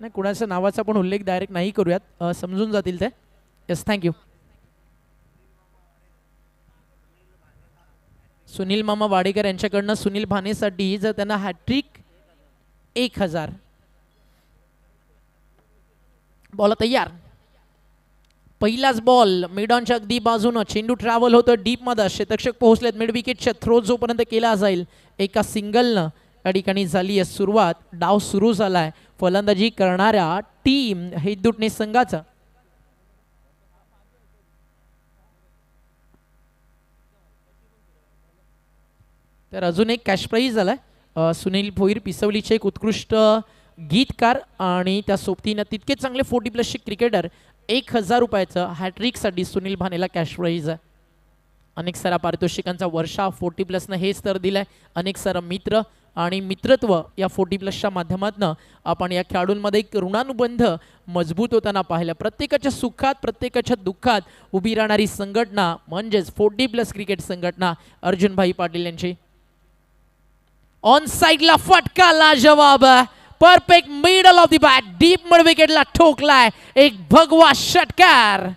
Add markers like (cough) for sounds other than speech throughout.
नाही कुणाच्या नावाचा पण उल्लेख डायरेक्ट नाही करूयात समजून जातील ते येस थँक्यू सुनील मामा वाडेकर यांच्याकडनं सुनील भानेसाठी जर त्यांना हॅट्रिक एक हजार बॉल तयार पहिलाच बॉल मिडॉनच्या अगदी बाजूनं चेंडू ट्रॅव्हल होतं डीपमध्ये शेतक्षक पोहोचलेत मिड विकेटच्या थ्रो जोपर्यंत केला जाईल एका सिंगलनं या ठिकाणी झाली आहे सुरुवात डाव सुरू झालाय फलंदाजी करणाऱ्या टीम हिंदुटणे संघाचा तर अजून एक कॅश प्राईज झाला सुनील भोईर पिसवलीचे एक उत्कृष्ट गीतकार आणि त्या सोबतीनं तितके चांगले फोर्टी प्लसचे क्रिकेटर एक हजार रुपयाचं हॅट्रिकसाठी सुनील भानेला कॅश प्राईज आहे अनेक सारा पारितोषिकांचा वर्षा फोर्टी प्लस हेच हे स्तर दिलाय अनेक सारा मित्र आणि मित्रत्व या फोर्टी प्लसच्या माध्यमातून आपण या खेळाडूंमध्ये एक ऋणानुबंध मजबूत होताना पाहिला प्रत्येकाच्या सुखात प्रत्येकाच्या दुःखात उभी राहणारी संघटना म्हणजेच फोर्टी प्लस क्रिकेट संघटना अर्जुनभाई पाटील यांची ऑन साईडला फटका ला जवाब perfect middle of the bat deep mid विकेटला ठोकलाय एक भगवा षटकार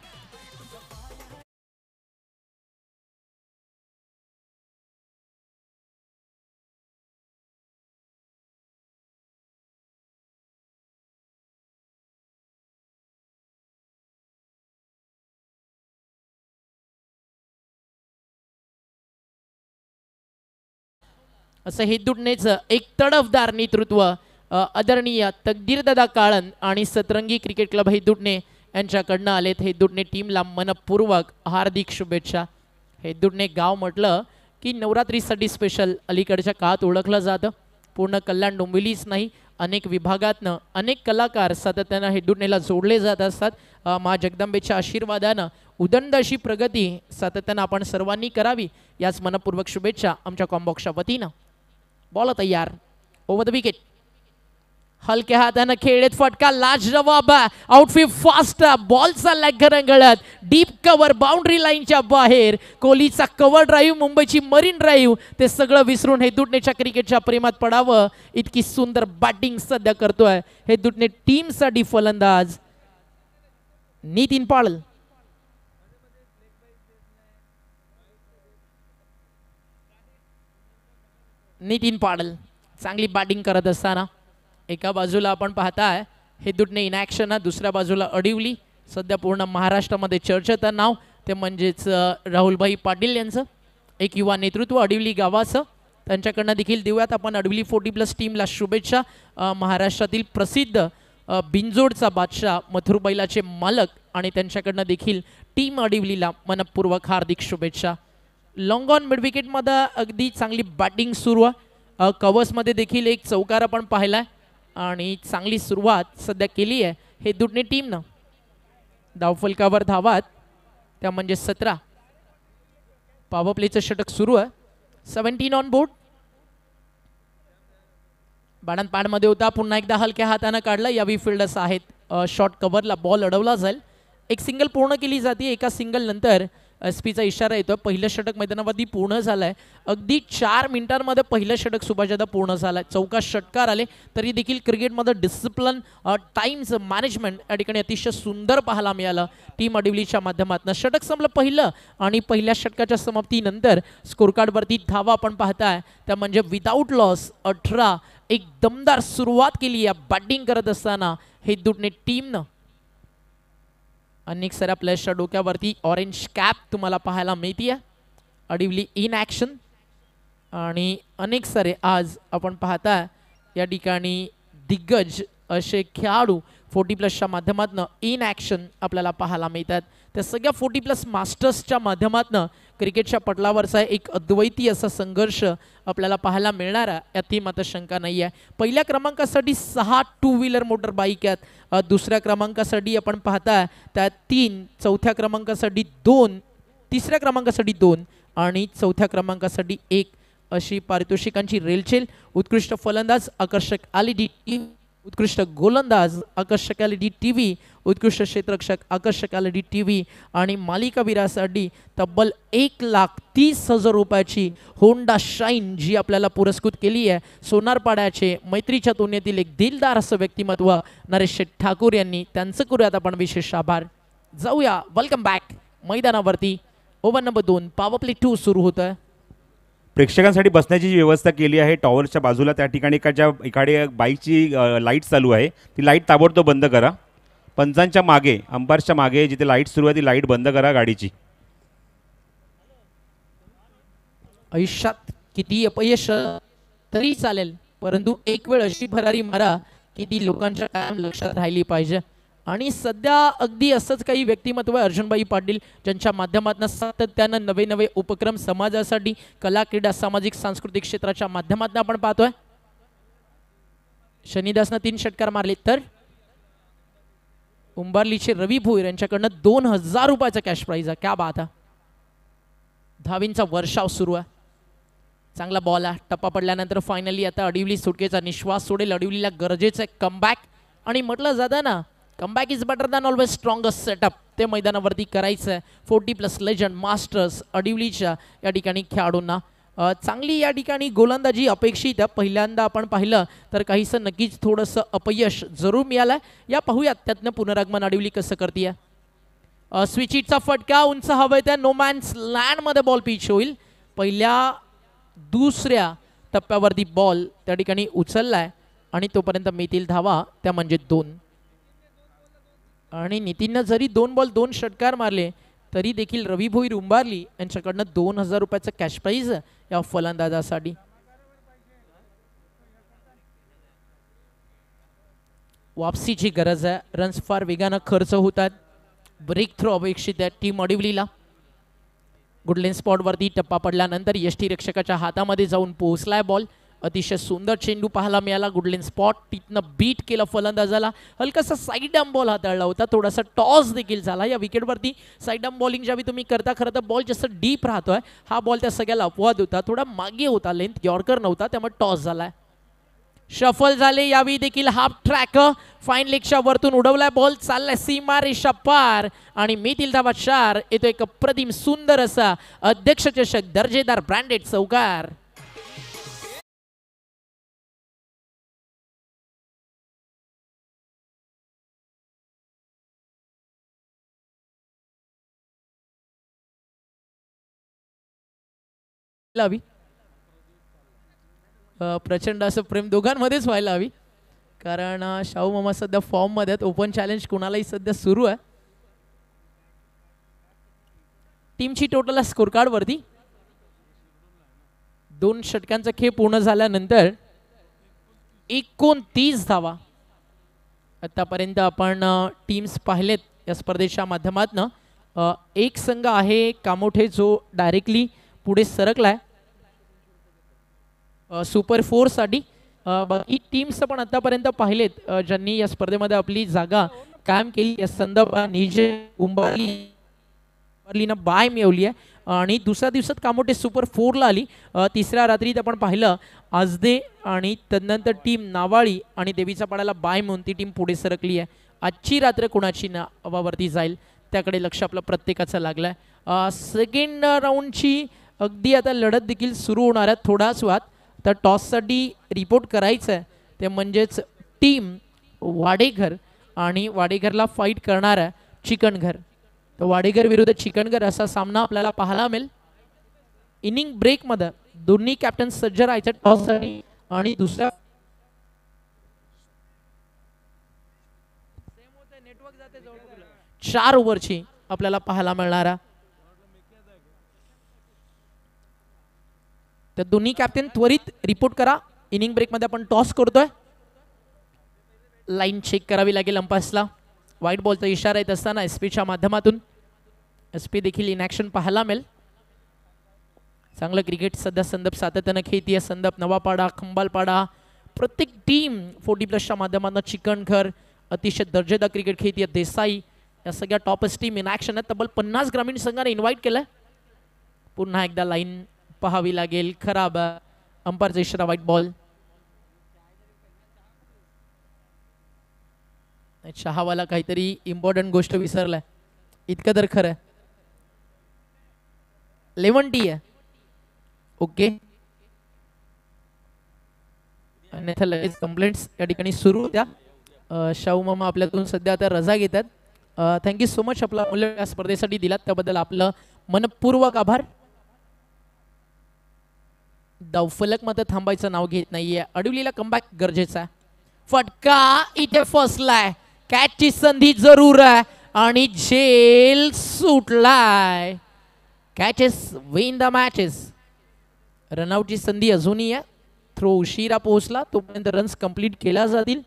असं हे एक तडफदार नेतृत्व आदरणीय तकदीरदादा काळन आणि सतरंगी क्रिकेट क्लब हे दुडणे यांच्याकडनं आलेत हे दुडणे टीमला मनपूर्वक हार्दिक शुभेच्छा हे गाव म्हटलं की नवरात्रीसाठी स्पेशल अलीकडच्या काळात ओळखलं जातं पूर्ण कल्याण डोंबिवलीच नाही अनेक विभागातनं अनेक कलाकार सातत्यानं हे जोडले जात असतात मा जगदंबेच्या आशीर्वादानं उदंड अशी प्रगती सातत्यानं आपण सर्वांनी करावी याच मनपूर्वक शुभेच्छा आमच्या कॉम्बॉक्सच्या वतीनं बॉल तयार ओवर द विकेट हलक्या हातानं खेळत फटका लाज जबाब फी फास्ट बॉल लॅग रंगळत डीप कव्हर बाउंड्री लाईनच्या बाहेर कोहलीचा कव्हर ड्राईव्ह मुंबईची मरीन ड्राईव्ह ते सगळं विसरून हे दुटनेच्या क्रिकेटच्या प्रेमात पडावं इतकी सुंदर बॅटिंग सध्या करतोय हे दुटने टीमसाठी फलंदाज नितीन पाळल नितीन पाडल चांगली बॅटिंग करत असताना एका बाजूला आपण पाहताय हे ॲक्शन इनॅक्शन दुसऱ्या बाजूला अडिवली सध्या पूर्ण महाराष्ट्रामध्ये चर्चेत नाव ते म्हणजेच राहुलभाई पाटील यांचं एक युवा नेतृत्व अडिवली गावाचं त्यांच्याकडनं देखील देऊयात आपण अडविली फोर्टी प्लस टीमला शुभेच्छा महाराष्ट्रातील प्रसिद्ध बिंजोडचा बादशाह मथुरबैलाचे मालक आणि त्यांच्याकडनं देखील टीम अडिवलीला मनपूर्वक हार्दिक शुभेच्छा लॉन्ग ऑन मिडविकेटमध्ये अगदी चांगली बॅटिंग सुरू कवर्स मध्ये देखील एक चौकार आपण पाहिला आणि चांगली सुरुवात सध्या केली आहे हे दुटणी टीमनं धावफलकावर धावात त्या म्हणजे सतरा पॉवर प्लेचं षटक सुरू आहे सेवन्टीन ऑन बोर्ड बाणान मध्ये होता पुन्हा एकदा हलक्या हातानं काढला यावी फिल्डर्स आहेत शॉर्ट कव्हरला बॉल अडवला जाईल एक सिंगल पूर्ण केली जाते एका सिंगल नंतर एसपीचा इशारा येतो पहिलं षटक मैदानावरती पूर्ण झालं आहे अगदी चार मिनिटांमध्ये पहिलं षटक सुभाष पूर्ण झालं आहे चौका षटकार आले तरी देखील क्रिकेटमध्ये डिसिप्लिन टाईम्स मॅनेजमेंट या ठिकाणी अतिशय सुंदर पाहायला मिळालं टीम अडिवलीच्या माध्यमातून षटक संपलं पहिलं आणि पहिल्या षटकाच्या समाप्तीनंतर स्कोरकार्डवरती धावा आपण पाहताय त्या म्हणजे विदाऊट लॉस अठरा एक दमदार सुरुवात केली या बॅटिंग करत असताना हे दुटणे टीमनं अनेक साऱ्या प्लेयर्सच्या डोक्यावरती ऑरेंज कॅप तुम्हाला पाहायला मिळतीये अडिवली इन ॲक्शन आणि अनेक सारे आज आपण पाहता या ठिकाणी दिग्गज असे खेळाडू फोर्टी प्लसच्या माध्यमातून इन ॲक्शन आपल्याला पाहायला मिळतात त्या सगळ्या फोर्टी प्लस मास्टर्सच्या माध्यमातून क्रिकेटच्या पटलावरचा एक अद्वैती असा संघर्ष आपल्याला पाहायला मिळणार आहे यातही मात्र शंका नाही आहे पहिल्या क्रमांकासाठी सहा टू व्हीलर मोटर बाईक आहेत दुसऱ्या क्रमांकासाठी आपण पाहता त्या तीन चौथ्या क्रमांकासाठी दोन तिसऱ्या क्रमांकासाठी दोन आणि चौथ्या क्रमांकासाठी एक अशी पारितोषिकांची रेलचेल उत्कृष्ट फलंदाज आकर्षक आली डी उत्कृष्ट गोलंदाज आकर्षक एल डी टी व्ही उत्कृष्ट क्षेत्रक्षक आकर्षक एल डी टी व्ही आणि मालिकावीरासाठी तब्बल एक लाख तीस हजार रुपयाची होंडा शाईन जी आपल्याला पुरस्कृत केली आहे सोनारपाड्याचे मैत्रीच्या तुलनेतील एक दिलदार असं व्यक्तिमत्व नरेश ठाकूर यांनी त्यांचं करूयात आपण विशेष आभार जाऊया वेलकम बॅक मैदानावरती ओव्हर नंबर दोन पावर प्ले टू सुरू होतं प्रेक्षकांसाठी बसण्याची जी व्यवस्था केली आहे टॉवरच्या बाजूला त्या ठिकाणी का ज्या इकडे बाईकची लाईट चालू आहे ती लाईट ताबडतोब बंद करा पंचांच्या मागे अंबारच्या मागे जिथे लाईट सुरू आहे ती लाईट बंद करा गाडीची आयुष्यात किती अपयश तरी चालेल परंतु एक वेळ अशी भरारी मारा की ती लोकांच्या कायम लक्षात राहिली पाहिजे आणि सध्या अगदी असंच काही व्यक्तिमत्व आहे अर्जुनबाई पाटील ज्यांच्या माध्यमातून सातत्यानं नवे नवे उपक्रम समाजासाठी कला क्रीडा सामाजिक सांस्कृतिक क्षेत्राच्या माध्यमातून आपण पाहतोय शनिदासनं तीन षटकार मारले तर उंबारलीचे रवी भोईर यांच्याकडनं दोन हजार रुपयाचा कॅश प्राईज आहे क्या बात धावींचा वर्षाव सुरू आहे चांगला बॉल आहे टप्पा पडल्यानंतर फायनली आता अडिवली सुटकेचा निश्वास सोडेल अडिवलीला गरजेचं आहे कमबॅक आणि म्हटलं जातं ना comeback is better than always strongest setup ते मैदानावरती करायचं आहे फोर्टी प्लस लेजंड मास्टर्स अडिवलीच्या या ठिकाणी खेळाडूंना चांगली या ठिकाणी गोलंदाजी अपेक्षित आहे पहिल्यांदा आपण पाहिलं तर काहीसं नक्कीच थोडंसं अपयश जरूर मिळालं आहे या पाहूयात त्यातनं पुनरागमन अडिवली कसं करते स्विच स्विचिटचा फटका उंच हवं त्या नोमॅन्स लँडमध्ये बॉल पिच होईल पहिल्या दुसऱ्या टप्प्यावरती बॉल त्या ठिकाणी उचलला आणि तोपर्यंत मिळतील धावा त्या म्हणजे दोन आणि नितीननं जरी दोन बॉल दोन षटकार मारले तरी देखील रवी भोई उंबारली यांच्याकडनं दोन हजार रुपयाचं कॅश प्राईज या फलंदाजासाठी वापसीची गरज आहे रन्स फार वेगानं खर्च होत आहेत ब्रेक थ्रू अपेक्षित आहे टीम अडिवलीला गुडलेन स्पॉटवरती टप्पा पडल्यानंतर रक्षकाच्या हातामध्ये जाऊन पोहोचलाय बॉल अतिशय सुंदर चेंडू पाहायला मिळाला गुडलेन स्पॉट तिथनं बीट केलं फलंदाजाला हलकासा साईड बॉल हाताळला होता थोडासा टॉस देखील झाला या विकेटवरती साईड बॉलिंग ज्यावेळी तुम्ही करता खरं तर बॉल जसं डीप राहतोय हा बॉल त्या सगळ्याला अपवाद होता थोडा मागे होता लेंथ यॉर्कर नव्हता त्यामुळे टॉस झाला शफल झाले यावेळी देखील हाफ ट्रॅक फाईन लेगच्या वरतून उडवलाय बॉल चाललाय सीमा रेषा पार आणि मी शार चार येतो एक प्रतिम सुंदर असा अध्यक्ष चषक दर्जेदार ब्रँडेड चौकार व्हायला हवी प्रचंड असं प्रेम दोघांमध्येच व्हायला हवी कारण शाहू मामा सध्या फॉर्ममध्ये आहेत ओपन चॅलेंज कुणालाही सध्या सुरू आहे टीमची टोटल स्कोर वरती दोन षटकांचा खेळ पूर्ण झाल्यानंतर एकोणतीस धावा आतापर्यंत आपण टीम्स पाहिलेत या स्पर्धेच्या माध्यमातून एक संघ आहे कामोठे जो डायरेक्टली पुढे सरकलाय सुपर फोरसाठी ही टीम्स पण आतापर्यंत पाहिलेत ज्यांनी या स्पर्धेमध्ये आपली जागा कायम केली या संदर्भात निजे उंबाली बाय मिळवली आहे आणि दुसऱ्या दिवसात कामोटे सुपर फोरला आली तिसऱ्या रात्रीत आपण पाहिलं आजदे आणि तदनंतर टीम नावाळी आणि देवीचा पाडाला बाय म्हणून ती टीम पुढे सरकली आहे आजची रात्र कुणाची नावावरती जाईल त्याकडे लक्ष आपलं प्रत्येकाचं लागलं आहे सेकंड राऊंडची अगदी आता लढत देखील सुरू होणार आहे थोडाच वाद तर टॉससाठी रिपोर्ट करायचं आहे ते म्हणजेच टीम वाडेघर आणि वाडेघरला फाईट करणार आहे चिकनघर तर वाडेघर विरुद्ध चिकनघर असा सामना आपल्याला पाहायला मिळेल इनिंग ब्रेकमध्ये दोन्ही कॅप्टन सज्ज राहायचं टॉससाठी आणि दुसऱ्या चार ओव्हरची आपल्याला पाहायला मिळणारा तर दोन्ही कॅप्टन त्वरित रिपोर्ट करा इनिंग ब्रेकमध्ये आपण टॉस करतोय लाईन चेक करावी लागेल अंपासला वाईट बॉलचा इशारा येत असताना एस पीच्या माध्यमातून एस पी देखील इनॅक्शन पाहायला मिळेल चांगलं क्रिकेट सध्या संदर्भ सातत्यानं खेळती आहे संदप नवापाडा खंबालपाडा प्रत्येक टीम फोर्टी प्लसच्या माध्यमातून चिकणघर अतिशय दर्जेदार क्रिकेट खेळती आहे देसाई या सगळ्या टॉपस्ट टीम इन ॲक्शन आहेत तब्बल पन्नास ग्रामीण संघाने इन्व्हाइट केलं पुन्हा एकदा लाईन पहावी लागेल खराब अंपायरचा इशारा वाईट बॉल शहावाला काहीतरी इम्पॉर्टंट गोष्ट विसरलाय इतकं तर खरं लेवन टी आहे ओके अन्यथा लगेच कंप्लेंट्स या ठिकाणी सुरू होत्या शाहू मामा आपल्यातून सध्या आता रजा घेतात थँक्यू सो मच आपला मूल्य या स्पर्धेसाठी दिलात त्याबद्दल आपलं मनपूर्वक आभार धावफलकमध्ये थांबायचं नाव घेत नाहीये अडवलीला कमबॅक गरजेचा आहे फटका इथे फसलाय कॅचची संधी जरूर आहे आणि झेल सुटलाय कॅचेस विन द मॅचेस रनआउटची संधी अजूनही आहे थ्रो उशिरा पोहोचला तोपर्यंत रन्स कंप्लीट केल्या जातील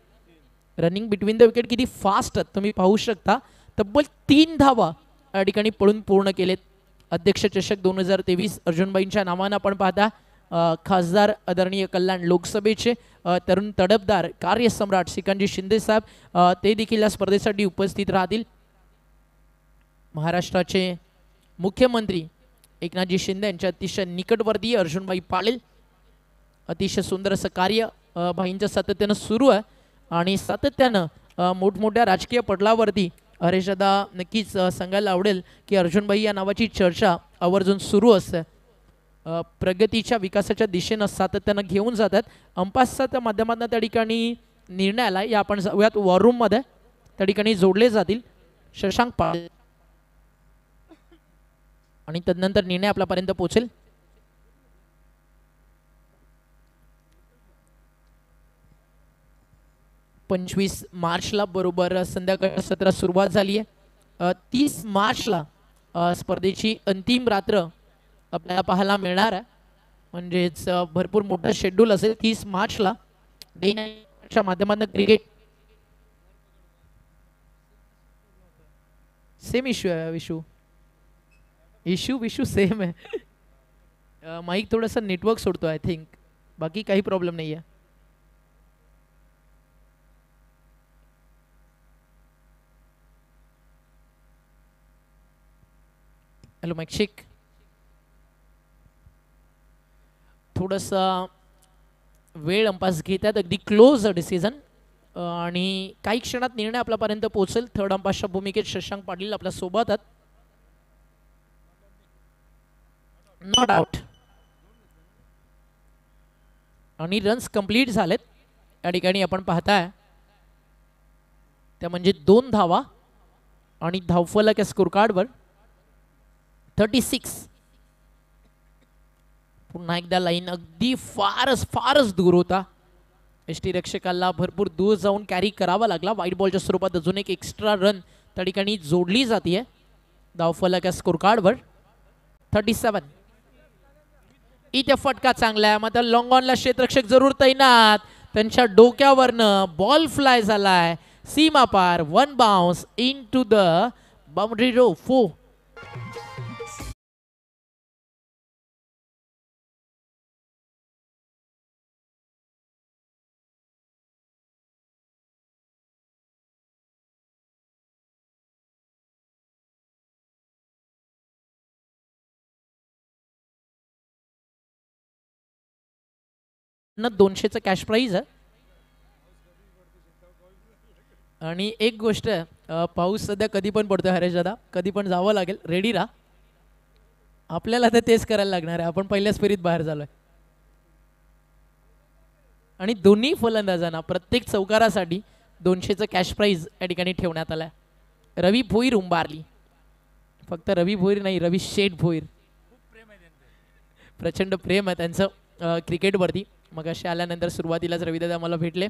रनिंग बिटवीन द विकेट किती फास्ट आहेत तुम्ही पाहू शकता तब्बल तीन धावा या ठिकाणी पळून पूर्ण केलेत अध्यक्ष चषक दोन हजार तेवीस अर्जुनबाईंच्या नावानं आपण पाहता खासदार आदरणीय कल्याण लोकसभेचे तरुण तडफदार कार्यसम्राट शिंदे साहेब ते देखील या स्पर्धेसाठी उपस्थित राहतील महाराष्ट्राचे मुख्यमंत्री एकनाथजी शिंदे यांच्या अतिशय निकटवर्ती अर्जुनबाई पाटील अतिशय सुंदर असं कार्य भाईंचं सातत्यानं सुरू आहे आणि सातत्यानं मोठमोठ्या राजकीय पटलावरती हरेशदा नक्कीच सांगायला आवडेल की अर्जुनबाई या नावाची चर्चा आवर्जून सुरू असते प्रगतीच्या विकासाच्या दिशेनं सातत्यानं घेऊन जातात अंपासच्या माध्यमातून त्या ठिकाणी निर्णय आला या आपण जाऊयात रूममध्ये त्या ठिकाणी जोडले जातील शशांक पाटील आणि तदनंतर निर्णय आपल्यापर्यंत पोहोचेल पंचवीस मार्चला बरोबर संध्याकाळ सत्र सुरुवात झाली आहे तीस मार्चला स्पर्धेची अंतिम रात्र आपल्याला पाहायला मिळणार आहे म्हणजेच भरपूर मोठा शेड्यूल असेल तीस मार्चला च्या माध्यमातून cricket same issue Vishu issue Vishu same सेम आहे माईक थोडासा नेटवर्क सोडतो आय थिंक बाकी काही प्रॉब्लेम नाही आहे हॅलो मॅक्शिक थोडंसं वेळ अंपास घेत आहेत अगदी क्लोज डिसिजन आणि काही क्षणात निर्णय आपल्यापर्यंत पोहोचेल थर्ड अंपासच्या भूमिकेत शशांक पाटील आपल्या सोबत आहेत नो डाऊट आणि रन्स कंप्लीट झालेत या ठिकाणी आपण पाहताय त्या म्हणजे दोन धावा आणि धावफलक या स्कोर कार्डवर थर्टी सिक्स पुन्हा एकदा लाईन अगदी फारच फारच दूर होता एस टी रक्षकाला भरपूर दूर जाऊन कॅरी करावा लागला व्हाईट बॉलच्या स्वरूपात अजून एक एक्स्ट्रा रन त्या ठिकाणी जोडली जाते फलक या स्कोर कार्डवर थर्टी सेवन इथे फटका चांगला आहे मात्र लॉंग ऑनला क्षेत्ररक्षक जरूर तैनात त्यांच्या डोक्यावरनं बॉल फ्लाय झालाय सीमा पार one bounce in to the boundary रो फो ना दोनशेचं कॅश प्राईज आहे आणि एक गोष्ट आहे पाऊस सध्या कधी पण पडतो हरेश दादा कधी पण जावं लागेल रेडी राहा आपल्याला तर तेच करायला लागणार आहे आपण पहिल्याच फेरीत बाहेर झालोय आणि दोन्ही फलंदाजांना प्रत्येक चौकारासाठी दोनशेचं कॅश प्राईज या ठिकाणी ठेवण्यात आलाय रवी भोईर उंबारली फक्त रवी भोईर नाही रवी शेठ भोईर प्रचंड प्रेम आहे त्यांचं क्रिकेटवरती मग असे आल्यानंतर सुरुवातीलाच रविदादा मला भेटले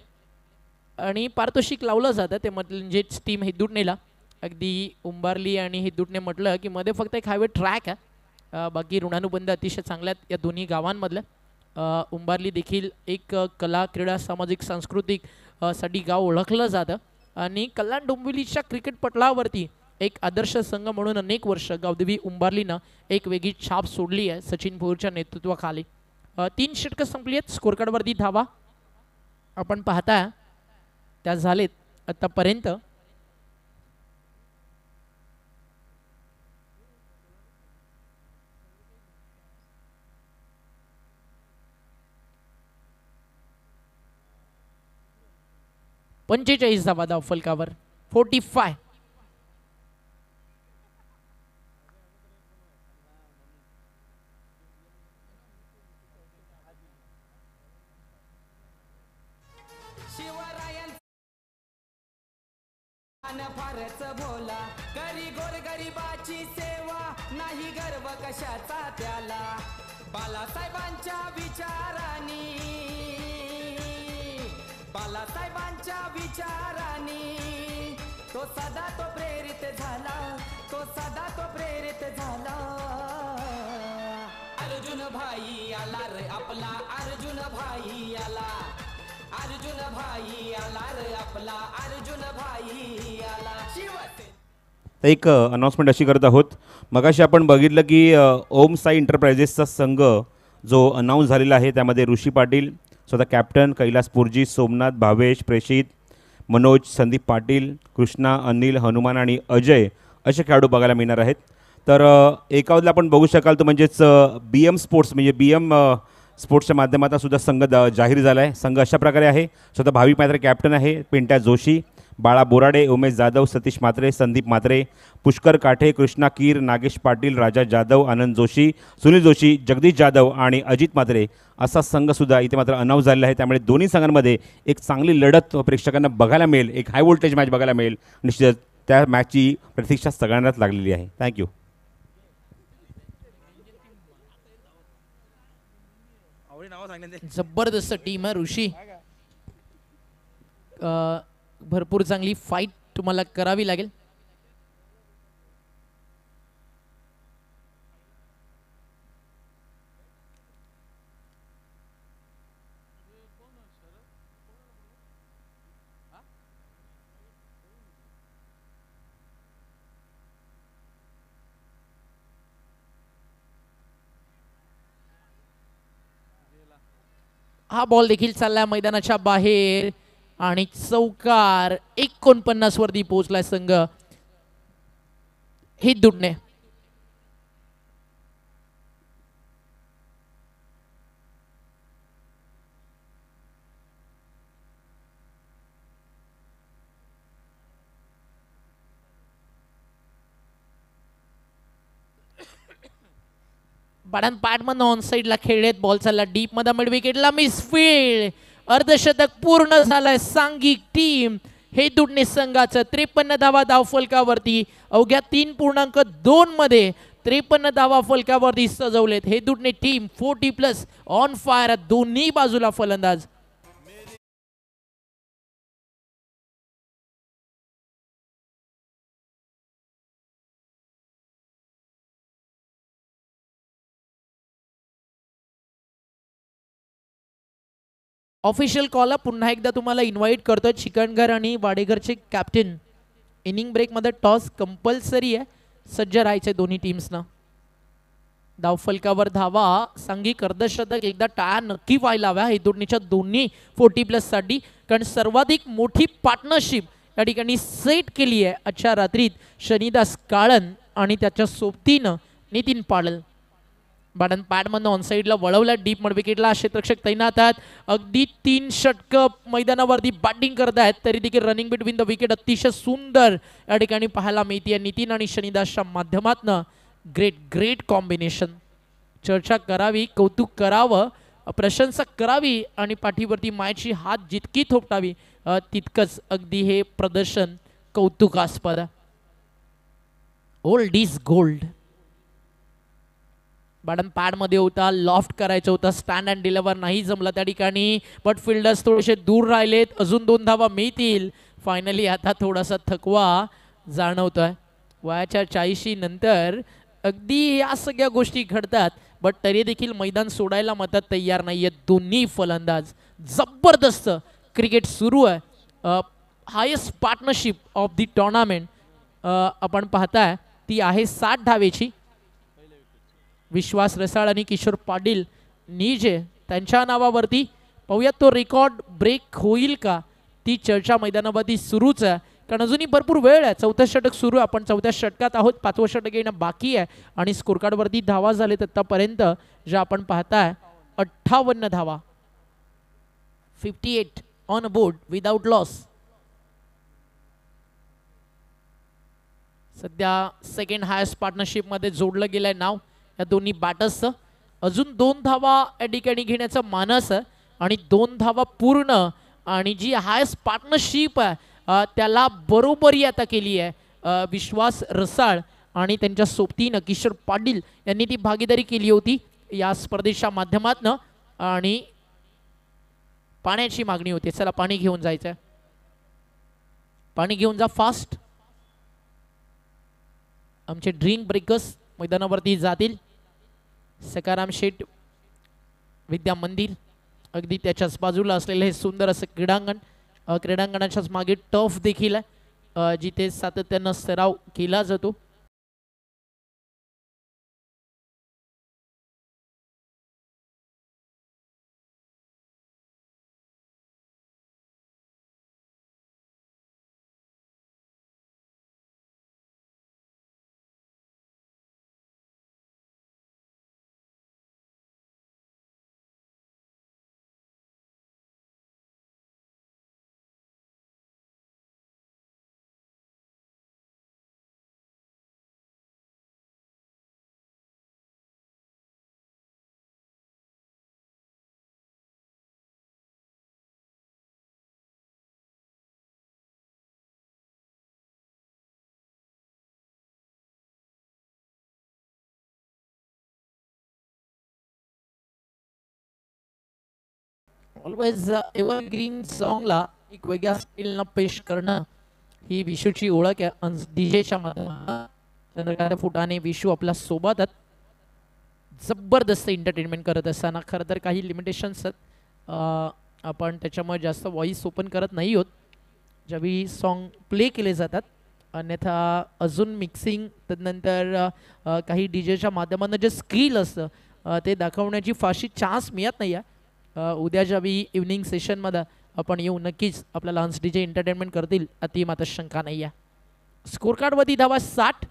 आणि पारितोषिक लावलं जातं ते म्हणजेच टीम हेद्दूटनेला अगदी उंबारली आणि हिदुटने म्हटलं की मध्ये फक्त एक हायवे ट्रॅक आहे बाकी ऋणानुबंध अतिशय चांगल्यात या दोन्ही गावांमधल्या उंबारली देखील एक कला क्रीडा सामाजिक सांस्कृतिक साठी गाव ओळखलं जातं आणि कल्याण डोंबिवलीच्या क्रिकेट पटलावरती एक आदर्श संघ म्हणून अनेक वर्ष गावदेवी उंबारलीनं एक वेगळी छाप सोडली आहे सचिन भोरच्या नेतृत्वाखाली तीन षटकं संपली आहेत स्कोरकार्डवरती धावा आपण पाहता त्या झालेत आतापर्यंत पंचेचाळीस धावा धाव फलकावर फोर्टी फाय एक अनाउन्समेंट अशी करत आहोत मगाशी आपण बघितलं की ओम साई इंटरप्रायझेसचा संघ जो अनाऊन्स झालेला आहे त्यामध्ये ऋषी पाटील स्वतः कॅप्टन कैलास पुरजी सोमनाथ भावेश प्रेषित मनोज संदीप पाटील कृष्णा अनिल हनुमान आणि अजय असे खेळाडू बघायला मिळणार आहेत तर एकावधला आपण बघू शकाल तर म्हणजेच बी एम स्पोर्ट्स म्हणजे बी एम स्पोर्ट्सच्या माध्यमातून सुद्धा संघ जाहीर झाला आहे संघ अशा प्रकारे आहे स्वतः भावी मात्र कॅप्टन आहे पिंट्या जोशी बाळा बोराडे उमेश जाधव सतीश मात्रे संदीप मात्रे पुष्कर काठे कृष्णा कीर नागेश पाटील राजा जाधव आनंद जोशी सुनील जोशी जगदीश जाधव आणि अजित मात्रे असा संघसुद्धा इथे मात्र अनाऊन्स झालेला आहे त्यामुळे दोन्ही संघांमध्ये एक चांगली लढत प्रेक्षकांना बघायला मिळेल एक हाय व्होल्टेज मॅच बघायला मिळेल निश्चितच त्या मॅचची प्रतीक्षा सगळ्यांनाच लागलेली आहे थँक्यू जबरदस्त टीम आहे ऋषी भरपूर चांगली फाईट तुम्हाला करावी लागेल हा बॉल देखील चालला मैदानाच्या बाहेर आणि चौकार एकोणपन्नास वरती पोहोचलाय संघ हे दुडणे पाडन पाठ ऑन साईडला खेळलेत बॉल चालला डीप मध्ये विकेटला मिसफील्ड अर्धशतक पूर्ण झालंय सांघिक टीम हे दुडणे संघाचं त्रेपन्न धावा धाव फलकावरती अवघ्या तीन पूर्णांक दोन मध्ये त्रेपन्न धावा फलकावरती सजवलेत हे दुडणे team forty plus on fire दोन्ही बाजूला फलंदाज ऑफिशियल कॉलला पुन्हा एकदा तुम्हाला इन्व्हाइट करतोय चिकनघर आणि वाडेघरचे कॅप्टन इनिंग ब्रेकमध्ये टॉस कंपल्सरी आहे सज्ज राहायचे दोन्ही टीम्सना धावफलकावर धावा सांगी कर्दशतक एकदा टाळा नक्की व्हायला हव्या हेदुर्णीच्या दोन्ही फोर्टी प्लससाठी कारण सर्वाधिक मोठी पार्टनरशिप या ठिकाणी सेट केली आहे आजच्या रात्रीत शनिदास काळन आणि त्याच्या सोबतीनं नितीन पाडल बॅटन पॅडमधनं ऑन साईडला वळवला डीप मडविकेटला क्षेत्रक्षक तैनात आहेत अगदी तीन षटक मैदानावरती बॅटिंग करत आहेत तरी देखील रनिंग बिटवीन द विकेट अतिशय सुंदर या ठिकाणी पाहायला मिळते नितीन आणि शनिदासच्या माध्यमातनं ग्रेट ग्रेट कॉम्बिनेशन चर्चा करावी कौतुक करावं प्रशंसा करावी आणि पाठीवरती मायची हात जितकी थोपटावी तितकंच अगदी हे प्रदर्शन कौतुकास्पद ओल्ड इज गोल्ड बॅडन पॅडमध्ये होता लॉफ्ट करायचं होतं स्टँड अँड डिलेवर नाही जमलं त्या ठिकाणी बट फिल्डर्स थोडेसे दूर राहिलेत अजून दोन धावा मिळतील फायनली आता थोडासा थकवा जाणवतोय वयाच्या चाळीशी नंतर अगदी या सगळ्या गोष्टी घडतात बट तरी देखील मैदान सोडायला मतात तयार नाही आहेत दोन्ही फलंदाज जबरदस्त क्रिकेट सुरू आहे highest partnership of the tournament आपण पाहताय ती आहे साठ धावेची विश्वास रसाळ आणि किशोर पाटील निजे त्यांच्या नावावरती पाहूयात तो रेकॉर्ड ब्रेक होईल का ती चर्चा मैदानावरती सुरूच आहे कारण अजूनही भरपूर वेळ आहे चौथ्या षटक सुरू आहे आपण चौथ्या षटकात आहोत पाचवं षटक येणं बाकी आहे आणि स्कोरकार्डवरती धावा झालेत आत्तापर्यंत जे आपण पाहताय अठ्ठावन्न धावा fifty eight on board without loss सध्या सेकंड हायस्ट मध्ये जोडलं गेलंय आहे नाव या दोन्ही बाटसचं अजून दोन धावा या ठिकाणी घेण्याचं मानस आहे आणि दोन धावा पूर्ण आणि जी हायस्ट पार्टनरशिप आहे त्याला बरोबरी आता केली आहे विश्वास रसाळ आणि त्यांच्या सोबतीनं किशोर पाटील यांनी ती भागीदारी केली होती या स्पर्धेच्या माध्यमातनं आणि पाण्याची मागणी होती चला पाणी घेऊन जायचं पाणी घेऊन जा फास्ट आमचे ड्रिंक ब्रेकर्स मैदानावरती जातील सकाराम शेट विद्या मंदिर अगदी त्याच्याच बाजूला असलेले हे सुंदर असं क्रीडांगण क्रीडांगणाच्याच मागे टफ देखील आहे जिथे सातत्यानं सराव केला जातो ऑलवेज ग्रीन सॉंगला एक वेगळ्या स्किलनं पेश करणं ही विशूची ओळख आहे डीजेच्या माध्यमात चंद्रकांत फुटाने विशू आपल्या सोबतच जबरदस्त एंटरटेनमेंट करत असताना खरं तर काही लिमिटेशन्स आहेत आपण त्याच्यामुळे जास्त व्हॉइस ओपन करत नाही होत ज्यावेळी सॉन्ग प्ले केले जातात अन्यथा अजून मिक्सिंग त्यानंतर काही डीजेच्या माध्यमातून जे स्किल असतं ते दाखवण्याची फारशी चान्स मिळत नाही आहे उद्याच्या बी इव्हनिंग सेशनमध्ये आपण येऊ नक्कीच आपल्या लहान डीजे एंटरटेनमेंट करतील अति मात्र शंका नाही आहे स्कोर कार्डवरती धावा साठ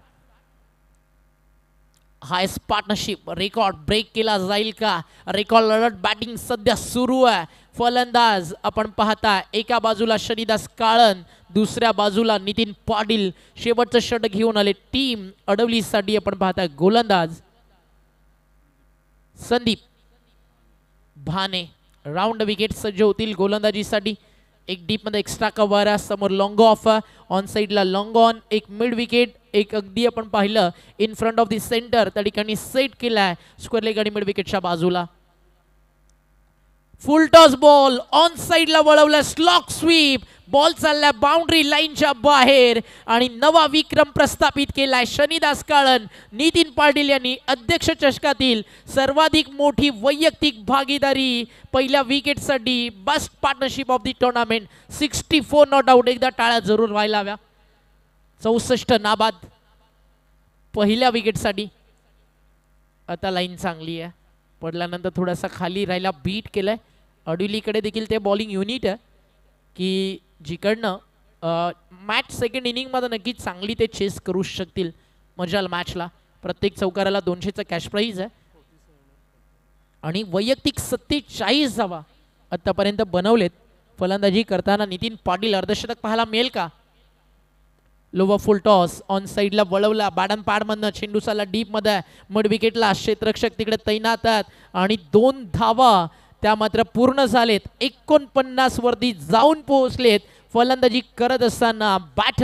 हायस्ट पार्टनरशिप रेकॉर्ड ब्रेक केला जाईल का रेकॉर्ड लढत बॅटिंग सध्या सुरू आहे फलंदाज आपण पाहता एका बाजूला शनिदास काळन दुसऱ्या बाजूला नितीन पाटील शेवटचं षट घेऊन आले टीम अडवलीसाठी आपण पाहता गोलंदाज संदीप भाने राऊंड विकेट सज्ज होतील गोलंदाजीसाठी एक डीपमध्ये एक्स्ट्रा कव्हर समोर लॉंग ऑफ ऑन साईडला लॉंग ऑन एक मिड विकेट एक अगदी आपण पाहिलं in front of the center त्या ठिकाणी सेट केला आहे स्क्वेअर लेग आणि मिड विकेटच्या बाजूला फुल टॉस बॉल ऑन साईडला वळवला स्लॉक स्वीप बॉल चालला बाउंड्री लाईनच्या बाहेर आणि नवा विक्रम प्रस्थापित केला शनिदास काळन नितीन पाटील यांनी अध्यक्ष चषकातील सर्वाधिक मोठी वैयक्तिक भागीदारी पहिल्या विकेटसाठी best partnership of the tournament sixty four not out एकदा टाळ्या जरूर व्हायला हव्या चौसष्ट नाबाद पहिल्या विकेटसाठी आता लाईन चांगली आहे पडल्यानंतर थोडासा खाली राहिला बीट केलाय अडुलीकडे देखील ते बॉलिंग युनिट आहे की जिकडनं मॅच सेकंड इनिंगमध्ये नक्कीच चांगली ते चेस करू शकतील मजाल मॅचला प्रत्येक चौकाराला दोनशेचा कॅश प्राईज आहे आणि वैयक्तिक सत्तेचाळीस धावा आत्तापर्यंत बनवलेत फलंदाजी करताना नितीन पाटील अर्धशतक पाहायला मिळेल का लोवा फुल टॉस ऑन साईडला वळवला बाडन पाडमधनं चेंडूसाला डीपमध्ये मड विकेटला क्षेत्ररक्षक तिकडे तैनात आहेत आणि दोन धावा त्या मात्र पूर्ण झालेत एकोणपन्नास वरती जाऊन पोहोचलेत फलंदाजी करत असताना bat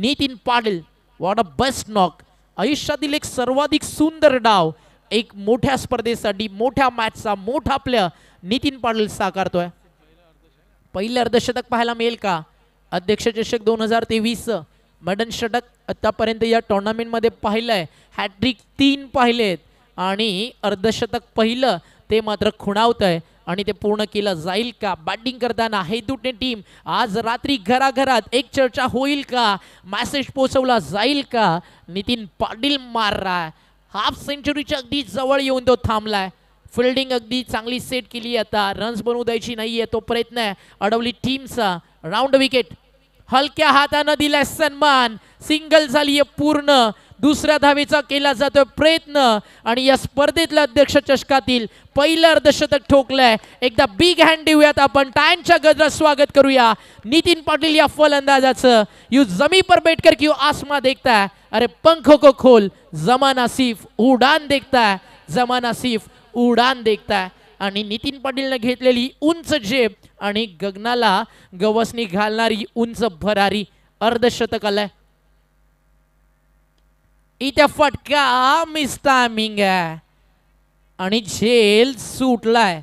Nitin Patil what a best knock आयुष्यातील एक सर्वाधिक सुंदर डाव एक मोठ्या स्पर्धेसाठी मोठ्या मॅचचा मोठा आपल्या नितीन पाटील साकारतोय पहिले अर्धशतक पाहायला मिळेल का अध्यक्ष चषक दोन हजार तेवीस मॅडन षटक आतापर्यंत या टोर्नामेंटमध्ये पाहिलं आहे हॅट्रिक तीन पाहिलेत आणि अर्धशतक पहिलं ते मात्र खुणावत आहे आणि ते पूर्ण केलं जाईल का बॅटिंग करताना हेतूटने टीम आज रात्री घराघरात एक चर्चा होईल का मॅसेज पोचवला जाईल का नितीन पाटील मारलाय हाफ सेंचुरीच्या अगदी जवळ येऊन तो थांबलाय फिल्डिंग अगदी चांगली सेट केली आता रन्स बनवू द्यायची नाहीये तो प्रयत्न आहे अडवली टीमचा राऊंड विकेट हलक्या हातानं दिलाय सन्मान सिंगल झालीय पूर्ण दुसऱ्या धावीचा केला जातो प्रयत्न आणि या स्पर्धेतल्या अध्यक्ष चषकातील पहिलं अर्धशतक ठोकलंय एकदा बिग हँड देऊयात आपण टायमच्या गजरात स्वागत करूया नितीन पाटील या फलंदाजाचं यू जमी पर बैठकर किंवा आसमा देखताय अरे पंख को खोल जमाना सिफ उडान देखताय जमाना सिफ उडान देखताय आणि नितीन पाटीलनं घेतलेली उंच जेब आणि गगनाला गवसनी घालणारी उंच भरारी अर्धशतक आलाय इथे फटका मिस टायमिंग आहे आणि झेल सुटलाय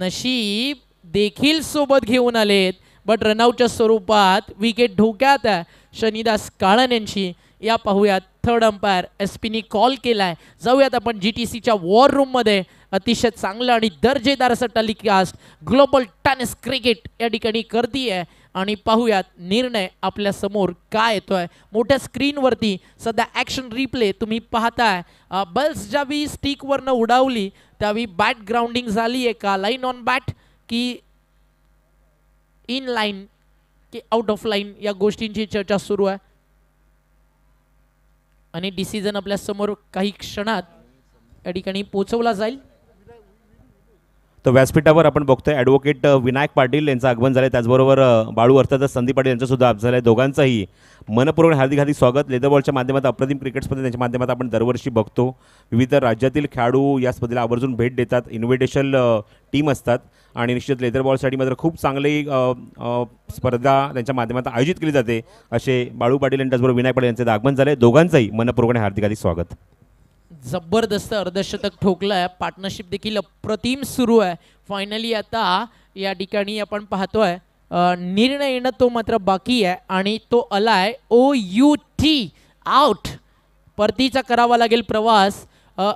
नशीब देखील सोबत घेऊन आलेत बट रनआउटच्या स्वरूपात विकेट धोक्यात आहे शनिदास काळन यांची या पाहूयात थर्ड अंपायर एस पीनी कॉल केलाय जाऊयात आपण जी टी सीच्या वॉर रूममध्ये अतिशय चांगलं आणि दर्जेदार असं टेलिकास्ट ग्लोबल टेनिस क्रिकेट या ठिकाणी करते आहे आणि पाहूयात निर्णय आपल्या समोर काय येतो आहे मोठ्या स्क्रीनवरती सध्या ॲक्शन रिप्ले तुम्ही पाहताय बल्स ज्यावेळी स्टिकवरनं उडावली त्यावेळी बॅट ग्राउंडिंग झाली आहे का लाईन ऑन बॅट की इन लाईन की आउट ऑफ लाईन या गोष्टींची चर्चा सुरू आहे आणि डिसिजन आपल्या समोर काही क्षणात या ठिकाणी पोचवला जाईल तर व्यासपीठावर आपण बघतोय ॲडव्होकेट विनायक पाटील यांचं आगमन झालं आहे त्याचबरोबर बाळू अर्थातच संदीप पाटील यांचासुद्धा आप झालं आहे दोघांचंही मनपूर्वक हार्दिक हार्दिक स्वागत लेदरबॉलच्या माध्यमात अप्रतिम क्रिकेट स्पर्धा त्यांच्या माध्यमात आपण दरवर्षी बघतो विविध राज्यातील खेळाडू या स्पर्धेला आवर्जून भेट देतात इन्व्हिटेशन टीम असतात आणि निश्चित लेदरबॉलसाठी मात्र खूप चांगली स्पर्धा त्यांच्या माध्यमात आयोजित केली जाते असे बाळू पाटील आणि त्याचबरोबर विनायक पाटील यांचं आगमन झालं आहे दोघांचंही मनपूर्वक हार्दिक हार्दिक स्वागत जबरदस्त अर्धशतक ठोकलं आहे पार्टनरशिप देखील अप्रतिम सुरू आहे फायनली आता या ठिकाणी आपण पाहतोय निर्णय येणं तो मात्र बाकी आहे आणि तो आलाय ओ यू टी आउट परतीचा करावा लागेल प्रवास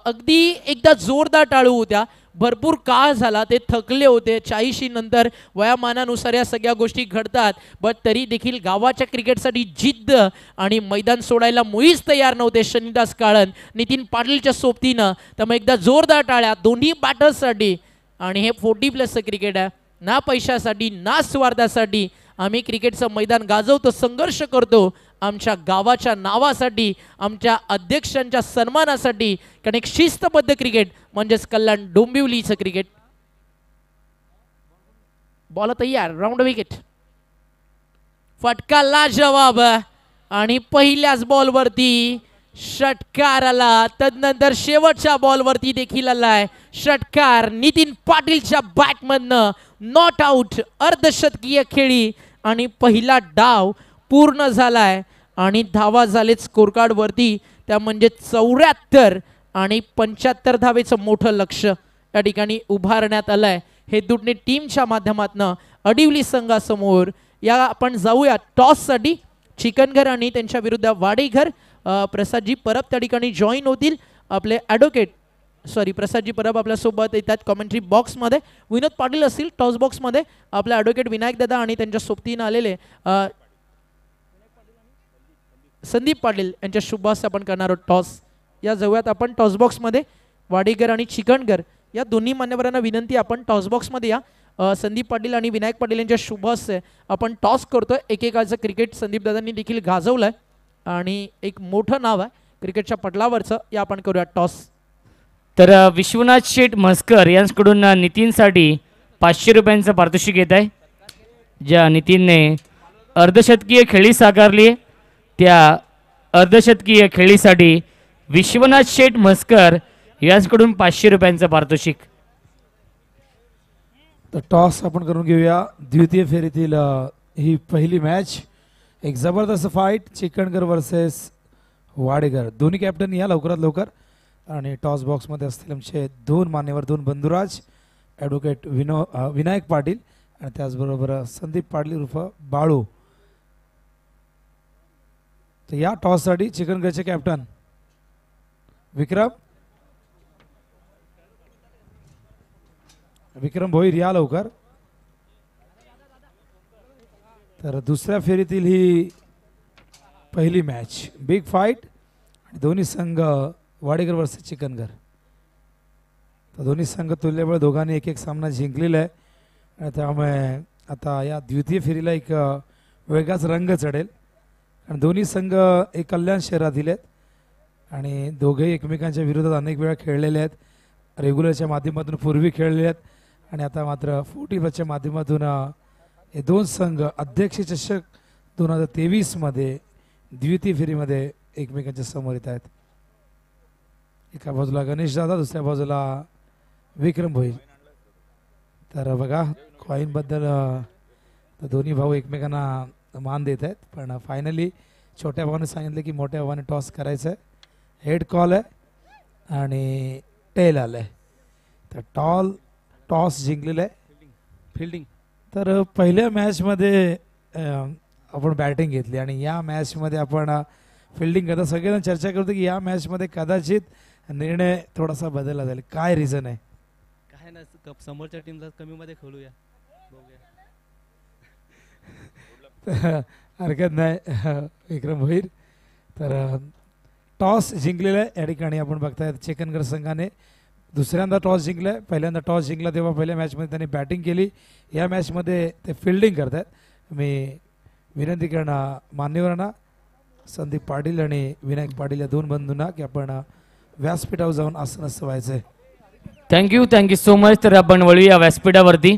अगदी एकदा जोरदार टाळू होत्या भरपूर काळ झाला ते थकले होते चाळीशी नंतर वयामानानुसार या सगळ्या गोष्टी घडतात बट तरी देखील गावाच्या क्रिकेटसाठी जिद्द आणि मैदान सोडायला मुळीच तयार नव्हते शनिदास काळन नितीन पाटीलच्या सोबतीनं तर मग एकदा जोरदार टाळ्या दोन्ही बॅटर्ससाठी आणि हे फोर्टी प्लसचं क्रिकेट आहे ना पैशासाठी ना स्वार्थासाठी आम्ही क्रिकेटचं मैदान गाजवतो संघर्ष करतो आमच्या गावाच्या नावासाठी आमच्या अध्यक्षांच्या सन्मानासाठी कारण एक शिस्तबद्ध क्रिकेट म्हणजेच कल्याण डोंबिवलीचं क्रिकेट बॉल तर यार राऊंड विकेट फटका लाजवाब आणि पहिल्याच बॉलवरती षटकार आला तदनंतर शेवटच्या बॉलवरती देखील आलाय षटकार नितीन पाटीलच्या बॅटमधनं नॉट आऊट अर्धशतकीय खेळी आणि पहिला डाव पूर्ण झाला आहे आणि धावा झालेत स्कोरकार्डवरती त्या म्हणजे चौऱ्याहत्तर आणि पंच्याहत्तर धावेचं मोठं लक्ष या ठिकाणी उभारण्यात आलं आहे हे दुडणी टीमच्या माध्यमातनं अडिवली संघासमोर या आपण जाऊया टॉससाठी चिकनघर आणि त्यांच्या विरुद्ध वाडेघर प्रसादजी परब त्या ठिकाणी जॉईन होतील आपले ॲडव्होकेट सॉरी प्रसादजी परब आपल्यासोबत येतात कॉमेंट्री बॉक्समध्ये विनोद पाटील असतील टॉस बॉक्समध्ये आपल्या ॲडव्होकेट विनायक दादा आणि त्यांच्या सोबतीनं आलेले संदीप पाटील यांच्या शुभास आपण करणार आहोत टॉस या जवळात आपण टॉस टॉसबॉक्समध्ये वाडेकर आणि चिकणकर या दोन्ही मान्यवरांना विनंती आपण टॉस टॉसबॉक्समध्ये या संदीप पाटील आणि विनायक पाटील यांच्या आहे आपण टॉस करतोय एकेकाचं क्रिकेट संदीप दादांनी देखील गाजवलं आहे आणि एक मोठं नाव आहे क्रिकेटच्या पटलावरचं या आपण करूया टॉस तर विश्वनाथ शेठ म्हस्कर यांच्याकडून नितीनसाठी पाचशे रुपयांचं पारितोषिक येत आहे ज्या नितीनने अर्धशतकीय खेळी साकारली त्या अर्धशतकीय खेळीसाठी विश्वनाथ शेठ म्हस्कर यांच्याकडून पाचशे रुपयांचं पारितोषिक तर टॉस आपण करून घेऊया द्वितीय फेरीतील ही पहिली मॅच एक जबरदस्त फाईट चिकणकर वर्सेस वाडेकर दोन्ही कॅप्टन या लवकरात लवकर आणि टॉस बॉक्समध्ये असतील आमचे दोन मान्यवर दोन बंधुराज ॲडव्होकेट विनो विनायक पाटील आणि त्याचबरोबर संदीप पाटील उर्फ बाळू तर या टॉससाठी चिकनगडचे कॅप्टन विक्रम विक्रम भोईर या लवकर तर दुसऱ्या फेरीतील ही पहिली मॅच बिग फाईट आणि दोन्ही संघ वाडेकर वर्सेस चिकनगर तर दोन्ही संघ तुल्यबळ दोघांनी एक एक सामना जिंकलेला आहे आणि त्यामुळे आता या द्वितीय फेरीला एक वेगळाच रंग चढेल आणि दोन्ही संघ एक कल्याण शहरातील आहेत आणि दोघेही एकमेकांच्या विरोधात अनेक वेळा खेळलेले आहेत रेग्युलरच्या माध्यमातून पूर्वी खेळलेले आहेत आणि आता मात्र फोर्टी माध्यमातून हे दोन संघ अध्यक्ष चषक दोन हजार तेवीसमध्ये द्वितीय फेरीमध्ये एकमेकांच्या समोर येत आहेत एका बाजूला गणेश दादा दुसऱ्या बाजूला विक्रम होईल तर बघा बद्दल दोन्ही भाऊ एकमेकांना मान देत आहेत पण फायनली छोट्या भावाने सांगितलं की मोठ्या भावाने टॉस करायचं आहे हेड कॉल आहे आणि टेल आलं आहे तर टॉल टॉस जिंकलेलं आहे फिल्डिंग तर पहिल्या मॅचमध्ये आपण बॅटिंग घेतली आणि या मॅचमध्ये आपण फिल्डिंग करता सगळेजण चर्चा करतो की या मॅचमध्ये कदाचित निर्णय थोडासा बदलला जाईल काय रिझन आहे काय ना समोरच्या टीमला कमीमध्ये खेळूया बघूया (laughs) हरकत नाही (laughs) विक्रम होईल तर टॉस जिंकलेला आहे या ठिकाणी आपण बघताय चेकनगर संघाने दुसऱ्यांदा टॉस जिंकलाय पहिल्यांदा टॉस जिंकला तेव्हा पहिल्या मॅचमध्ये त्यांनी बॅटिंग केली या मॅचमध्ये ते फिल्डिंग करत आहेत मी विनंती करणार मान्यवरांना संदीप पाटील आणि विनायक पाटील या दोन बंधूंना की आपण व्यासपीठावर जाऊन आसन व्हायचं आहे थँक्यू थँक्यू सो मच तर आपण या व्यासपीठावरती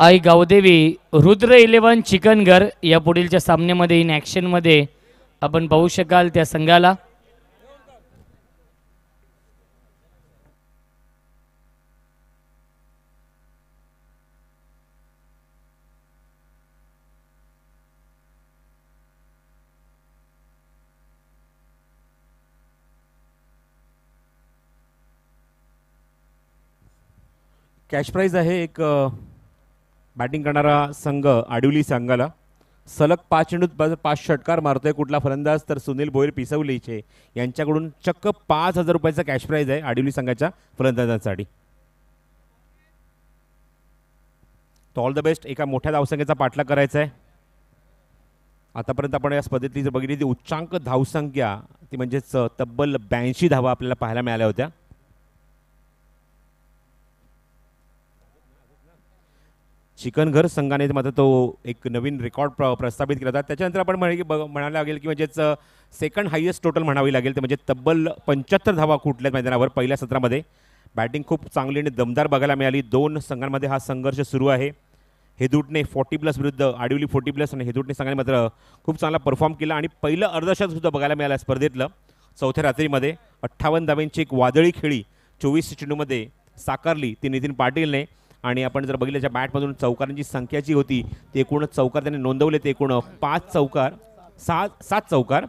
आई गावदेवी रुद्र इलेवन चिकनगर या पुढीलच्या सामन्यामध्ये इन मध्ये आपण पाहू शकाल त्या संघाला कॅश प्राईज आहे एक बॅटिंग करणारा संघ आडिवली संघाला सलग पाच चेंडूत पाच षटकार मारतोय कुठला फलंदाज तर सुनील बोईर पिसवलीचे यांच्याकडून चक्क पाच हजार रुपयाचा कॅश प्राईज आहे आडिवली संघाच्या फलंदाजांसाठी तो ऑल द बेस्ट एका मोठ्या धावसंख्येचा पाठलाग करायचा आहे आतापर्यंत आपण या स्पर्धेतली जर बघितली ती उच्चांक धावसंख्या ती म्हणजेच तब्बल ब्याऐंशी धावा आपल्याला पाहायला मिळाल्या होत्या चिकनघर संघाने मात्र तो एक नवीन रेकॉर्ड प्र प्रस्थापित केला होता त्याच्यानंतर आपण म्हणे बघ म्हणायला लागेल की म्हणजेच सेकंड हायेस्ट टोटल म्हणावी लागेल ते म्हणजे तब्बल पंच्याहत्तर धावा कुठल्यात मैदानावर पहिल्या सत्रामध्ये बॅटिंग खूप चांगली आणि दमदार बघायला मिळाली दोन संघांमध्ये हा संघर्ष सुरू आहे हेदूटने फोर्टी प्लस विरुद्ध आडिवली फोर्टी प्लस आणि हेदूटने संघाने मात्र खूप चांगला परफॉर्म केला आणि पहिलं सुद्धा बघायला मिळालं स्पर्धेतलं चौथ्या रात्रीमध्ये अठ्ठावन्न धाव्यांची एक वादळी खेळी चोवीस चेंडूमध्ये साकारली ती नितीन पाटीलने आणि आपण जर बघितलं ज्या बॅटमधून चौकारांची संख्या जी होती ते एकूण चौकार त्यांनी नोंदवले ते एकूण पाच चौकार सहा सात चौकार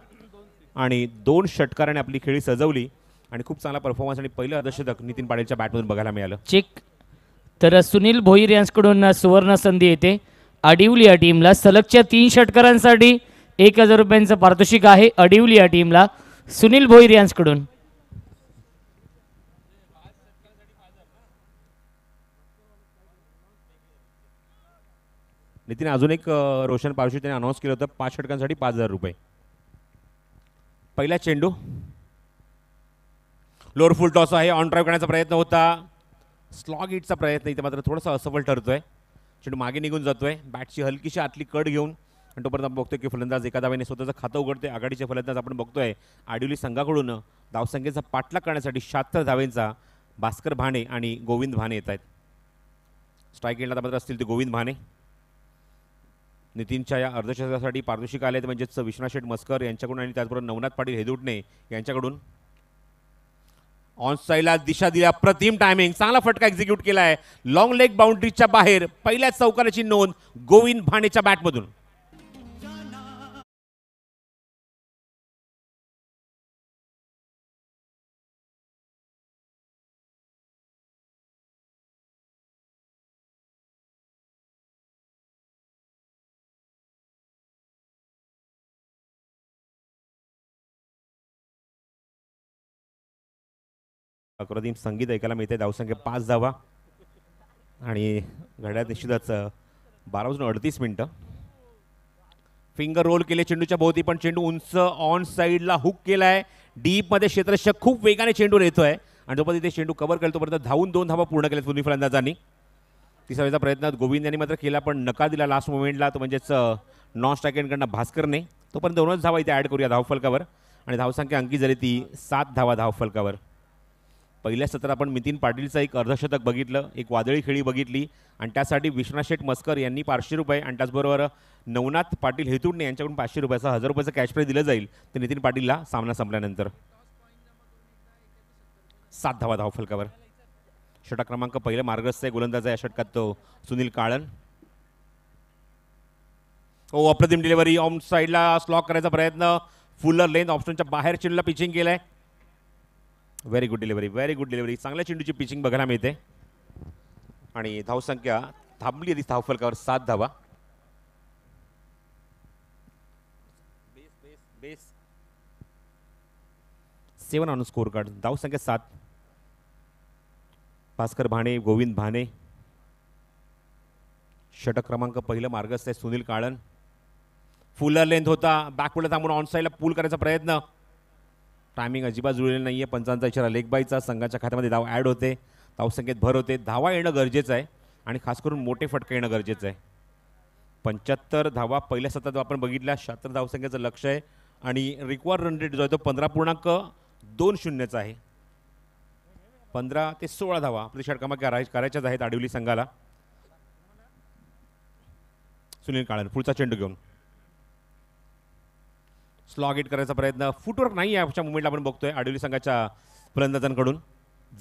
आणि दोन षटकाराने आपली खेळी सजवली आणि खूप चांगला परफॉर्मन्स आणि पहिलं अर्धशतक नितीन पाटीलच्या बॅटमधून बघायला मिळालं चेक तर सुनील भोईर यांच्याकडून सुवर्ण संधी येते अडिवली या टीमला सलगच्या तीन षटकारांसाठी एक हजार रुपयांचं पारितोषिक आहे अडिवली या टीमला सुनील भोईर यांच्याकडून नितीन अजून एक रोशन पावशी त्याने अनाऊन्स केलं होतं पाच षटकांसाठी पाच हजार रुपये पहिला चेंडू लोअर फुल टॉस आहे ऑन ड्राईव्ह करण्याचा प्रयत्न होता स्लॉग इटचा प्रयत्न इथे मात्र थोडासा असफल ठरतोय चेंडू मागे निघून जातोय बॅटची हलकीशी आतली कड घेऊन आणि तोपर्यंत आपण बघतोय की फलंदाज एका धावेने स्वतःचं खातं उघडतोय आघाडीचे फलंदाज आपण बघतोय आडिवली संघाकडून धावसंख्येचा पाठलाग करण्यासाठी शहात्तर धावेंचा भास्कर भाणे आणि गोविंद भाणे येत आहेत स्ट्राईक तर मात्र असतील ते गोविंद भाणे नितीनच्या या अर्धशतकासाठी पारदोषिक आले म्हणजेच विश्वनाथ शेठ मस्कर यांच्याकडून आणि त्याचबरोबर नवनाथ पाटील हेदुटणे यांच्याकडून स्टाईला दिशा दिल्या प्रतिम टायमिंग चांगला फटका एक्झिक्यूट केला आहे लॉंग लेग बाउंड्रीच्या बाहेर पहिल्याच चौकाराची नोंद गोविंद भाणेच्या बॅटमधून अकृत्रिम संगीत ऐकायला मिळते धावसंख्या पाच धावा आणि घड्याळ निश्चितच बारा वाजून अडतीस मिनटं फिंगर रोल केले चेंडूच्या भोवती पण चेंडू उंच ऑन साईडला हुक केला आहे डीपमध्ये क्षेत्ररक्षक खूप वेगाने चेंडू येतोय आणि जोपर्यंत ते चेंडू कव्हर केलं तोपर्यंत धावून दोन धावा पूर्ण केल्या दोन्ही फलंदाजांनी सगळ्यांचा प्रयत्न गोविंद यांनी मात्र केला पण नकार दिला लास्ट मोमेंटला तो म्हणजेच नॉन स्ट्रायकेंडकडनं भास्करने तोपर्यंत दोनच धावा इथे ॲड करूया धावफलकावर आणि धावसंख्या अंकी झाली ती सात धावा धावफलकावर पहिल्या सत्रात आपण नितीन पाटीलचं एक अर्धशतक बघितलं एक वादळी खेळी बघितली आणि त्यासाठी विश्वनाथ शेठ मस्कर यांनी पाचशे रुपये आणि त्याचबरोबर नवनाथ पाटील हेतुडणे यांच्याकडून पाचशे रुपयाचा हजार रुपयाचं कॅश प्राईज दिलं जाईल तर नितीन पाटीलला सामना संपल्यानंतर सात धावा धाव फलकावर षटक क्रमांक पहिलं मार्गस्थ आहे गोलंदाज आहे षटकात तो सुनील काळन ओ अप्रतिम डिलिव्हरी ऑन साईडला स्लॉक करायचा प्रयत्न फुलर लेंथ ऑप्शनच्या बाहेर चिडला पिचिंग केलाय very good delivery very good delivery चांगल्या चेंडूची पिचिंग बघायला मिळते आणि धावसंख्या थांबली आधी धावफलकावर सात धावा सेवन ऑन स्कोर कार्ड धावसंख्या सात भास्कर भाणे गोविंद भाणे षटक क्रमांक पहिलं मार्गस्थ आहे सुनील काळन फुलर लेंथ होता बॅकवर्डला थांबून ऑन साईडला पूल करायचा प्रयत्न टायमिंग अजिबात जुळलेलं नाही आहे पंचांचा इशारा लेखबाईचा संघाच्या खात्यामध्ये धाव ॲड होते धावसंख्येत भर होते धावा येणं गरजेचं आहे आणि खास करून मोठे फटके येणं गरजेचं आहे पंच्याहत्तर धावा पहिल्या सत्रात आपण बघितल्या शहात्तर धावसंख्येचं लक्ष आहे आणि रिक्वायर रन रेट जो आहे तो पंधरा पूर्णांक दोन शून्यचा आहे पंधरा ते सोळा धावा आपली षटकामा कराय करायच्याच आहेत आडिवली संघाला सुनील काळे पुढचा चेंडू घेऊन स्लॉग इट करायचा प्रयत्न फुटवर्क नाही आहे अशा मुवमेंटला आपण बघतोय आडोली संघाच्या फलंदाजांकडून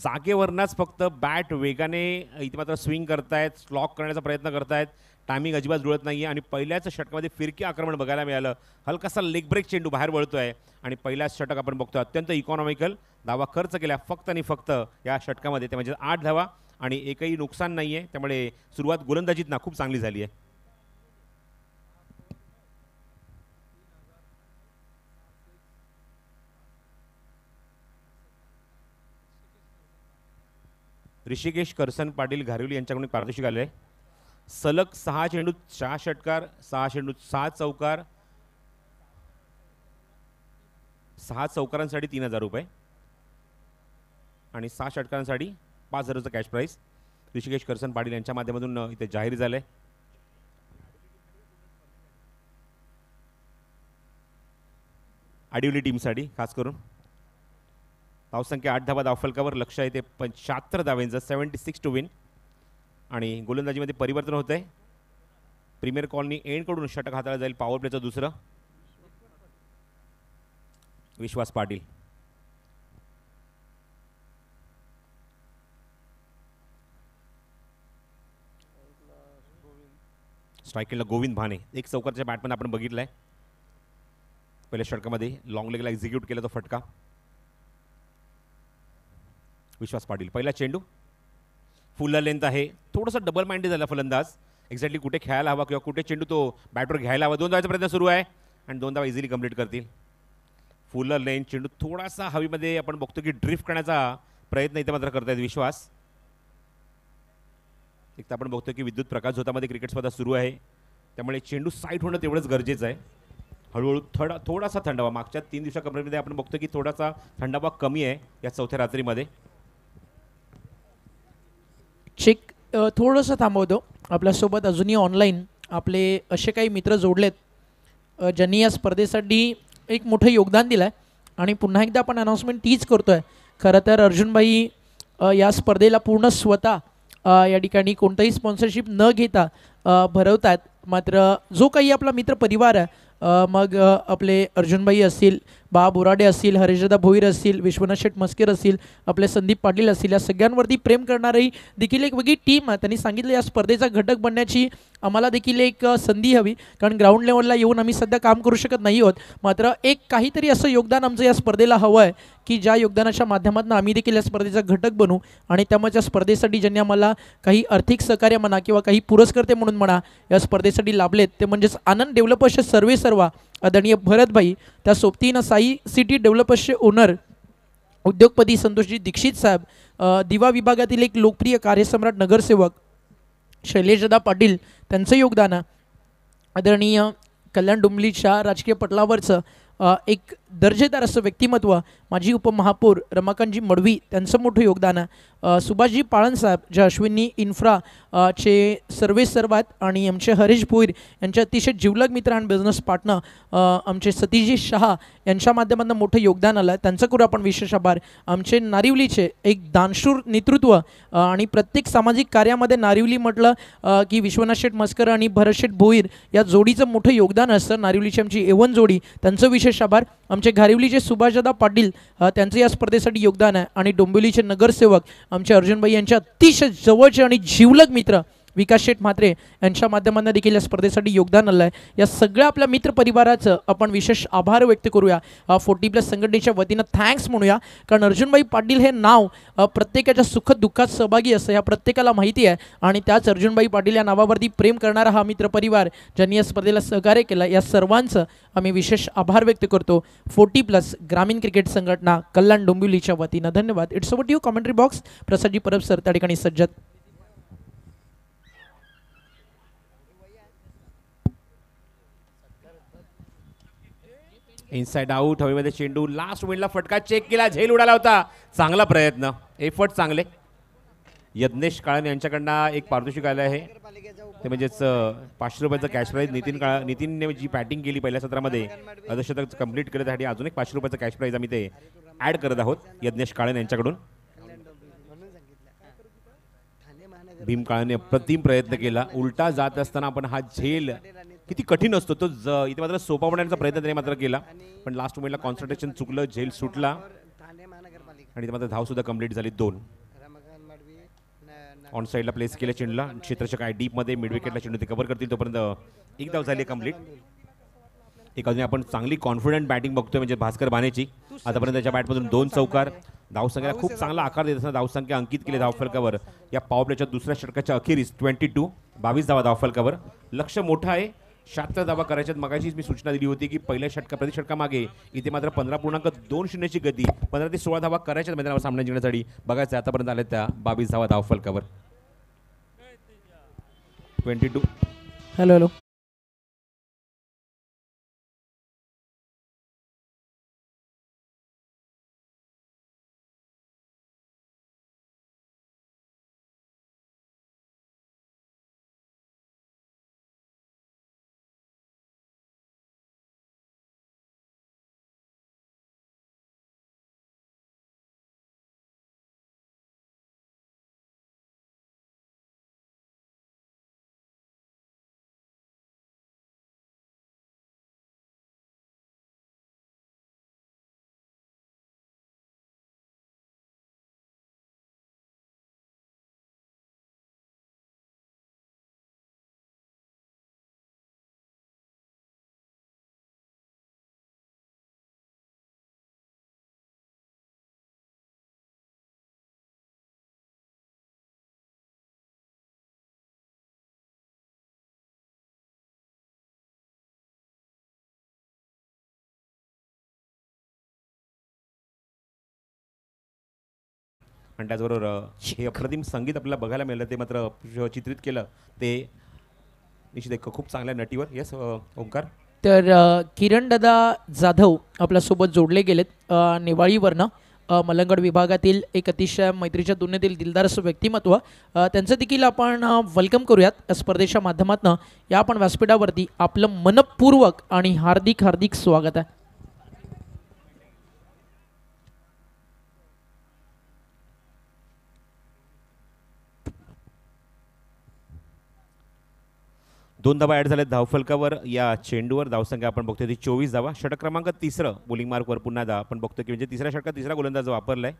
जागेवरनाच फक्त बॅट वेगाने इथे मात्र स्विंग करतायत स्लॉग करण्याचा प्रयत्न करतायत टायमिंग अजिबात जुळत नाही आहे आणि पहिल्याच षटकामध्ये फिरकी आक्रमण बघायला मिळालं हलकासा लेग ब्रेक चेंडू बाहेर वळतो आहे आणि पहिल्याच षटक आपण बघतोय अत्यंत इकॉनॉमिकल धावा खर्च केल्या फक्त आणि फक्त या षटकामध्ये ते म्हणजे आठ धावा आणि एकही नुकसान नाही आहे त्यामुळे सुरुवात गोलंदाजीत ना खूप चांगली झाली आहे ऋषिकेश करसन पाटील घारिवली यांच्याकडून पारदर्शिक आले सलग सहा चेंडूत सहा षटकार सहा चेंडूत सहा चौकार सहा चौकारांसाठी तीन हजार रुपये आणि सहा षटकारांसाठी पाच हजारचं कॅश प्राईस ऋषिकेश करसन पाटील यांच्या माध्यमातून इथे जाहीर झालं आहे आडिवली टीमसाठी खास करून धावसंख्या आठ धावा धावफलकावर लक्ष आहे ते पंच्याहत्तर धावेंचं सेवन्टी सिक्स टू विन आणि गोलंदाजीमध्ये परिवर्तन होत आहे प्रीमियर कॉलनी एंडकडून षटक हाताळला जाईल पॉवर प्लेचं दुसरं विश्वास पाटील स्ट्राईकला गोविंद भाने एक चौकारच्या बॅटमॅन आपण बघितलं आहे पहिल्या षटकामध्ये लॉंग लेगला एक्झिक्यूट केला तो फटका विश्वास पाटील पहिला चेंडू फुलला लेंथ आहे थोडंसं डबल माइंडेड झाला फलंदाज एक्झॅक्टली कुठे खेळायला हवा किंवा कुठे चेंडू तो बॅटवर घ्यायला हवा दोन प्रयत्न सुरू आहे आणि दोन धावा इझिली कंप्लीट करतील फुलला लेंथ चेंडू थोडासा हवीमध्ये आपण बघतो की ड्रिफ्ट करण्याचा प्रयत्न इथे मात्र करतायत विश्वास एक तर आपण बघतो की विद्युत प्रकाश झोतामध्ये क्रिकेट स्पर्धा सुरू आहे त्यामुळे चेंडू साईट होणं तेवढंच गरजेचं आहे हळूहळू थोडा थोडासा थंडावा मागच्या तीन कंपनीमध्ये आपण बघतो की थोडासा थंडावा कमी आहे या चौथ्या रात्रीमध्ये चेक थोडंसं थांबवतो आपल्यासोबत अजूनही ऑनलाईन आपले असे काही मित्र जोडलेत ज्यांनी या स्पर्धेसाठी एक मोठं योगदान दिलं आहे आणि पुन्हा एकदा आपण अनाऊन्समेंट तीच करतो आहे खरं तर अर्जुनबाई या स्पर्धेला पूर्ण स्वतः या ठिकाणी कोणतंही स्पॉन्सरशिप न घेता भरवतात मात्र जो काही आपला मित्र परिवार आहे मग आपले अर्जुनबाई असतील बा बोराडे असतील हरिश्रदा भोईर असतील विश्वनाथ शेठ मस्केर असतील आपले संदीप पाटील असतील या सगळ्यांवरती प्रेम करणारी देखील एक वेगळी टीम आहे त्यांनी सांगितलं या स्पर्धेचा घटक बनण्याची आम्हाला देखील एक संधी हवी कारण ग्राउंड लेवलला येऊन आम्ही सध्या काम करू शकत नाही आहोत मात्र एक काहीतरी असं योगदान आमचं या स्पर्धेला हवं आहे की ज्या योगदानाच्या माध्यमातून आम्ही देखील या स्पर्धेचा घटक बनू आणि त्यामुळे त्या स्पर्धेसाठी ज्यांनी आम्हाला काही आर्थिक सहकार्य म्हणा किंवा काही पुरस्कर्ते म्हणून म्हणा या स्पर्धेसाठी लाभलेत ते म्हणजेच आनंद डेव्हलपर्स सर्वे सर्वा आदरणीय भरतभाई त्या सोबतीनं साई सिटी डेव्हलपर्सचे ओनर उद्योगपती संतोषजी दीक्षित साहेब दिवा विभागातील एक लोकप्रिय कार्यसम्राट नगरसेवक शैलेशदा पाटील त्यांचं योगदान आदरणीय कल्याण डुंबलीच्या राजकीय पटलावरचं एक दर्जेदार असं व्यक्तिमत्व माजी उपमहापौर रमाकांतजी मडवी त्यांचं मोठं योगदान आहे सुभाषजी पाळणसाहेब जे अश्विनी इन्फ्रा चे सर्वे सर्वात आणि आमचे हरीश भोईर यांचे अतिशय जिवलग मित्र आणि बिझनेस पार्टनर आमचे सतीशजी शहा यांच्या माध्यमातून मोठं योगदान आलं आहे त्यांचं करू आपण विशेष आभार आमचे नारिवलीचे एक दानशूर नेतृत्व आणि प्रत्येक सामाजिक कार्यामध्ये नारिवली म्हटलं की विश्वनाथ शेठ मस्कर आणि भरत शेठ भोईर या जोडीचं मोठं योगदान असतं नारिवलीची आमची एवन जोडी त्यांचं विशेष आभार आमचे घारिवलीचे सुभाषदादा पाटील त्यांचं या स्पर्धेसाठी योगदान आहे आणि डोंबिवलीचे नगरसेवक आमचे अर्जुनबाई यांच्या अतिशय जवळचे आणि जीवलग मित्र विकास शेठ म्हात्रे यांच्या माध्यमांना देखील या स्पर्धेसाठी योगदान आलं आहे या सगळ्या आपल्या मित्रपरिवाराचं आपण विशेष आभार व्यक्त करूया फोर्टी प्लस संघटनेच्या वतीनं थँक्स म्हणूया कारण अर्जुनबाई पाटील हे नाव प्रत्येकाच्या सुख दुःखात सहभागी असं ह्या प्रत्येकाला माहिती आहे आणि त्याच अर्जुनबाई पाटील या नावावरती प्रेम करणारा हा मित्रपरिवार ज्यांनी या स्पर्धेला सहकार्य केलं या सर्वांचं आम्ही विशेष आभार व्यक्त करतो फोर्टी प्लस ग्रामीण क्रिकेट संघटना कल्याण डोंबिवलीच्या वतीनं धन्यवाद it's over to you commentary box Prasadji Parab sir त्या ठिकाणी सज्जत इनसाइड आउट हवेमध्ये चेंडू लास्ट मिनिटला फटका चेक केला झेल उडाला होता चांगला प्रयत्न एफर्ट चांगले यज्ञेश काळन यांच्याकडनं एक पारितोषिक आलं आहे ते म्हणजेच पाचशे रुपयाचं कॅश प्राईज नितीन काळ नितीनने जी बॅटिंग केली पहिल्या सत्रामध्ये अर्धशतक कंप्लीट करण्यासाठी अजून एक पाचशे रुपयाचं कॅश प्राईज आम्ही ते ऍड करत आहोत यज्ञेश काळन यांच्याकडून भीम काळेने अप्रतिम प्रयत्न केला उलटा जात असताना आपण हा झेल किती कठीण असतो तो ज इथे मात्र सोपा होण्याचा प्रयत्न त्याने मात्र केला पण लास्ट मोमेंटला कॉन्सन्ट्रेशन चुकलं झेल सुटला आणि इथे मात्र सुद्धा कम्प्लीट झाली दोन ऑन साईडला प्लेस केलं चेंडूला क्षेत्रक्षक आहे डीपमध्ये मिड विकेटला चेंडू ते कव्हर करतील तोपर्यंत एक धाव झाली कम्प्लीट एक अजून आपण चांगली कॉन्फिडंट बॅटिंग बघतोय म्हणजे भास्कर बानेची आतापर्यंत त्याच्या बॅटमधून दोन चौकार धावसंख्येला खूप चांगला आकार देत असताना धावसंख्या अंकित केली धावफलकावर या पावप्लेच्या दुसऱ्या षटकाच्या अखेरीस ट्वेंटी टू बावीस धावा धावफलकावर लक्ष मोठं आहे शहात्तर धावा करायच्यात मगाशीच मी सूचना दिली होती की पहिल्या षटका प्रतिषटकामागे इथे मात्र पंधरा पूर्णांक दोन शून्याची गती पंधरा ते सोळा धावा करायच्यात मैदानावर सामना जिंकण्यासाठी बघायचं आतापर्यंत आल्या त्या बावीस धावा धाव फलकावर ट्वेंटी टू हॅलो हॅलो आणि त्याचबरोबर हे अप्रतिम संगीत आपल्याला बघायला मिळालं ते मात्र चित्रित केलं ते निश्चित एक खूप चांगल्या नटीवर येस ओंकार तर किरण दादा जाधव आपल्यासोबत जोडले गेलेत नेवाळीवरनं मलंगड विभागातील एक अतिशय मैत्रीच्या दुनियेतील दिलदारस व्यक्तिमत्व त्यांचं देखील आपण वेलकम करूयात स्पर्धेच्या माध्यमातून या आपण व्यासपीठावरती आपलं मनपूर्वक आणि हार्दिक हार्दिक स्वागत आहे दोन धावा ॲड झाल्यात धावफलकावर या चेंडूवर धावसंख्या आपण बघतोय ती चोवीस धावा षटक क्रमांक तिसरं बोलिंग मार्कवर पुन्हा दा आपण बघतोय की म्हणजे तिसऱ्या षटकात तिसरा गोलंदाज वापरलाय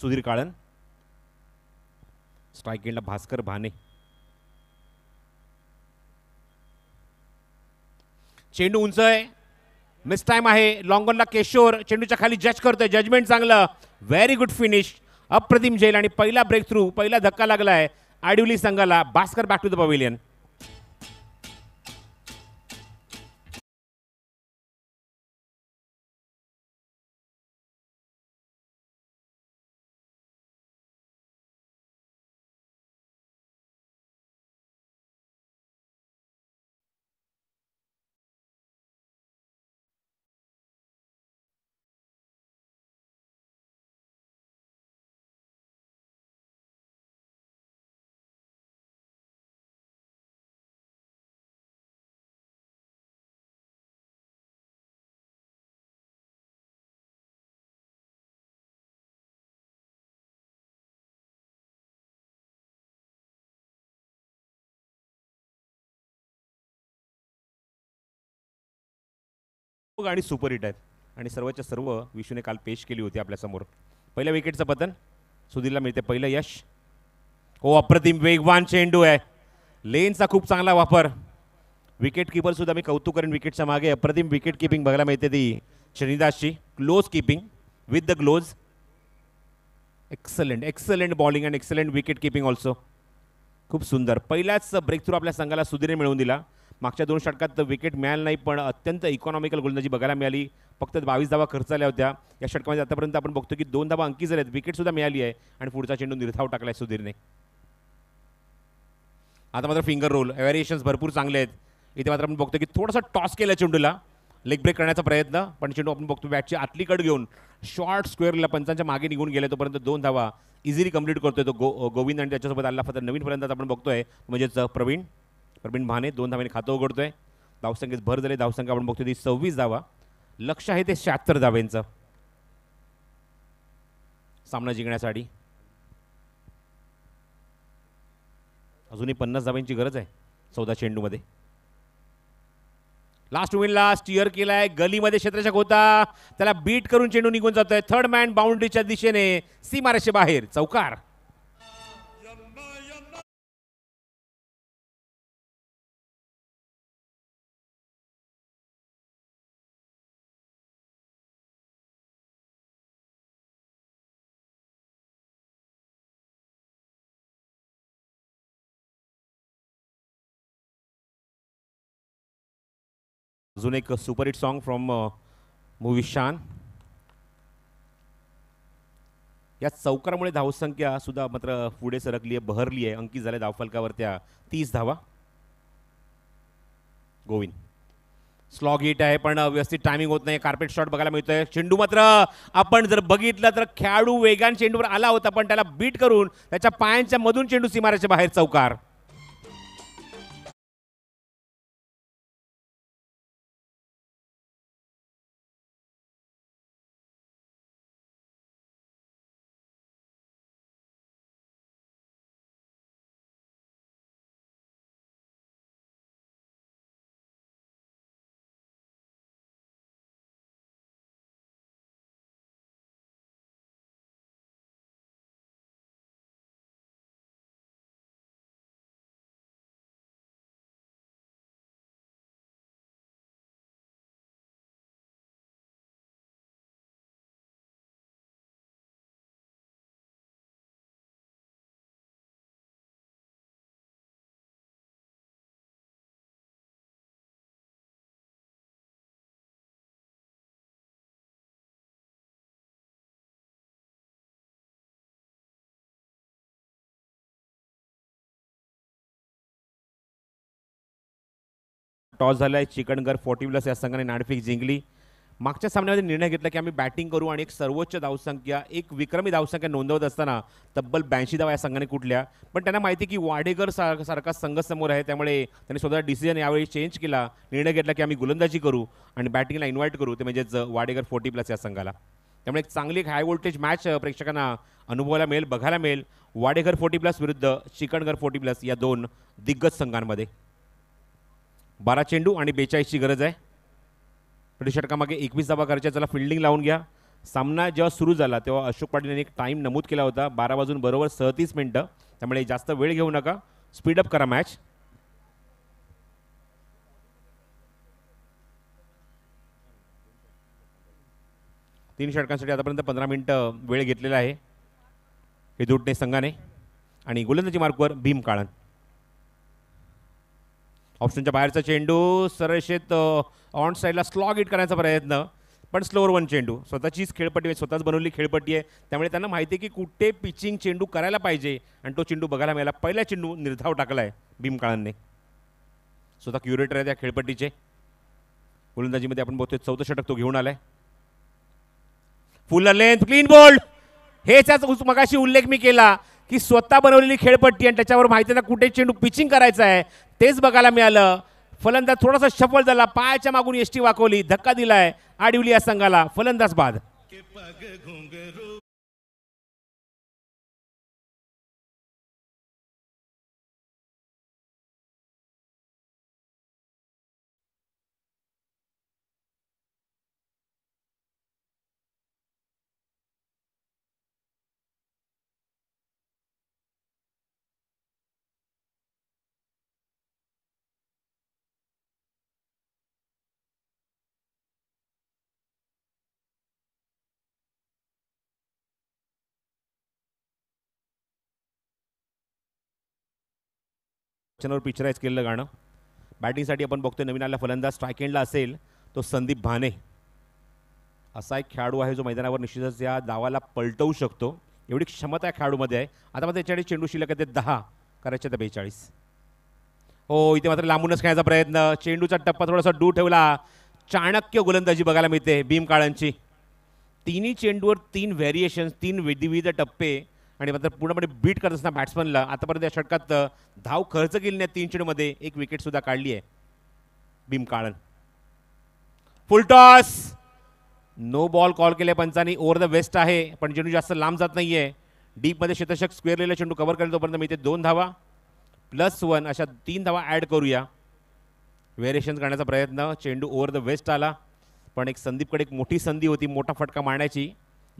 सुधीर काळन स्ट्राईक एंडला भास्कर भाने चेंडू उंच आहे मिस टाइम आहे लॉंगॉनला केशोर चेंडूच्या खाली जज करतोय जजमेंट चांगलं व्हेरी गुड फिनिश अप्रतिम जेल आणि पहिला ब्रेक थ्रू पहिला धक्का लागला आहे आडिवली संघाला Bhaskar back to the pavilion गाणी हिट आहेत आणि सर्वच्या सर्व विष्णूने काल पेश केली होती आपल्यासमोर पहिल्या विकेटचं पतन सुधीरला मिळते पहिलं यश हो अप्रतिम वेगवान चेंडू आहे लेनचा खूप चांगला वापर विकेट सुद्धा मी कौतुक करेन विकेटच्या मागे अप्रतिम विकेट किपिंग बघायला मिळते ती शनिदासची close keeping with the gloves excellent excellent bowling and excellent wicket keeping also खूप सुंदर पहिलाच ब्रेक थ्रू आपल्या संघाला सुधीरने मिळवून दिला मागच्या दोन षटकात विकेट मिळालं नाही पण अत्यंत इकॉनॉमिकल गोलंदाजी बघायला मिळाली फक्त बावीस धावा खर्च आल्या होत्या या षटकामध्ये आतापर्यंत आपण बघतो की दोन धावा अंकी झाले आहेत विकेटसुद्धा मिळाली आहे आणि पुढचा चेंडू निर्धाव टाकला आहे सुधीरने आता मात्र फिंगर रोल व्हॅरिएशन्स भरपूर चांगले आहेत इथे मात्र आपण बघतो की थोडासा टॉस केला चेंडूला लेग ब्रेक करण्याचा प्रयत्न पण चेंडू आपण बघतो बॅटची आतली कट घेऊन शॉर्ट स्क्वेअरला पंचांच्या मागे निघून गेले तोपर्यंत दोन धावा इझिली कंप्लीट करतोय तो गो गोविंद आणि त्याच्यासोबत आल्ला फक्त नवीन पर्यंत आपण बघतोय म्हणजेच प्रवीण प्रवीण महाने दोन धावांनी खातं उघडतोय धावसंख्येत भर झाली धावसंख्या आपण बघतो ती सव्वीस धावा लक्ष आहे ते शहात्तर धावेंचं सामना जिंकण्यासाठी अजूनही पन्नास धावांची गरज आहे चौदा मध्ये लास्ट लास्ट स्टिअर केलाय गलीमध्ये क्षेत्रशक होता त्याला बीट करून चेंडू निघून जातोय थर्ड मॅन बाउंड्रीच्या दिशेने सीमारेषे बाहेर चौकार अजून एक superhit song from movie Shaan या चौकारामुळे धावसंख्या सुद्धा मात्र पुढे सरकली आहे बहरली आहे अंकित झाल्या धावफलकावर त्या तीस धावा गोविंद स्लॉग हिट आहे पण व्यवस्थित टायमिंग होत नाही कार्पेट शॉट बघायला मिळतोय चेंडू मात्र आपण जर बघितलं तर खेळाडू वेगान चेंडूवर आला होता पण त्याला बीट करून त्याच्या पायांच्या मधून चेंडू सीमाराच्या बाहेर चौकार टॉस झाला आहे चिकणगर फोर्टी प्लस या संघाने नाणफेक जिंकली मागच्या सामन्यामध्ये निर्णय घेतला की आम्ही बॅटिंग करू आणि एक सर्वोच्च धावसंख्या एक विक्रमी धावसंख्या नोंदवत असताना तब्बल ब्याऐंशी धावा या संघाने कुठल्या पण त्यांना माहिती की वाडेकर सारखा संघ समोर आहे त्यामुळे त्यांनी स्वतः डिसिजन यावेळी चेंज केला निर्णय घेतला की आम्ही गोलंदाजी करू आणि बॅटिंगला इन्व्हाइट करू ते ज वाडेकर फोर्टी प्लस या संघाला त्यामुळे एक चांगली हाय वोल्टेज मॅच प्रेक्षकांना अनुभवायला मिळेल बघायला मिळेल वाडेघर फोर्टी प्लस विरुद्ध चिकणघर फोर्टी प्लस या दोन दिग्गज संघांमध्ये बारा चेंडू आणि बेचाळीसची गरज आहे प्रति षटकामागे एकवीस धाबा करायच्या त्याला फिल्डिंग लावून घ्या सामना जेव्हा सुरू झाला तेव्हा अशोक पाटील यांनी एक टाईम नमूद केला होता बारा वाजून बरोबर सहतीस मिनटं त्यामुळे जास्त वेळ घेऊ नका स्पीडअप करा मॅच तीन षटकांसाठी आतापर्यंत पंधरा मिनटं वेळ घेतलेला आहे हे दुटने संघाने आणि गोलंदाजी मार्कवर भीम काळण ऑप्शनच्या बाहेरचा चेंडू सरळशेत ऑन साईडला स्लॉग इट करायचा प्रयत्न पण स्लोअर वन चेंडू स्वतःचीच खेळपट्टी स्वतःच बनवली खेळपट्टी आहे त्यामुळे त्यांना माहिती आहे की कुठे पिचिंग चेंडू करायला पाहिजे आणि तो चेंडू बघायला मिळाला पहिला चेंडू निर्धाव टाकला आहे भीमकाळांनी स्वतः क्युरेटर आहे त्या खेळपट्टीचे गोलंदाजीमध्ये आपण बोलतोय चौथं षटक तो घेऊन आलाय फुल लेंथ क्लीन बोल्ड हेच मगाशी उल्लेख मी केला की स्वतः बनवलेली खेळपट्टी आणि त्याच्यावर माहिती ना कुठे चेंडू पिचिंग करायचा आहे तेच बघायला मिळालं फलंदाज थोडासा शफल झाला पायाच्या मागून एसटी वाकवली धक्का दिलाय आडिवली या संघाला फलंदाज बाद चॅनलवर पिक्चराईज केलेलं गाणं बॅटिंगसाठी आपण बघतोय नवीन आला फलंदाज स्ट्रायकेंडला असेल तो संदीप भाने असा एक खेळाडू आहे जो मैदानावर निश्चितच या दावाला पलटवू शकतो एवढी क्षमता या खेळाडूमध्ये आहे आता मात्र त्याच्याकडे चेंडू शिल्लक आहे ते दहा करायचे तर बेचाळीस हो इथे मात्र लांबूनच खेळायचा प्रयत्न चेंडूचा टप्पा थोडासा डू ठेवला चाणक्य गोलंदाजी बघायला मिळते भीम काळांची तिन्ही चेंडूवर तीन व्हेरिएशन्स तीन विविध टप्पे आणि मात्र पूर्णपणे बीट करत असताना बॅट्समनला आतापर्यंत या षटकात धाव खर्च केली नाही तीन चेंडूमध्ये एक विकेट सुद्धा काढली आहे Bhim Kalan full toss no ball call केले पंचानी ओव्हर द वेस्ट आहे पण चेंडू जास्त लांब जात नाही आहे डीपमध्ये स्क्वेअर स्क्वेअरलेला चेंडू कव्हर करेल तोपर्यंत मी ते दोन धावा प्लस वन अशा तीन धावा ॲड करूया व्हेरिएशन करण्याचा प्रयत्न चेंडू ओव्हर द वेस्ट आला पण एक संदीपकडे एक मोठी संधी होती मोठा फटका मारण्याची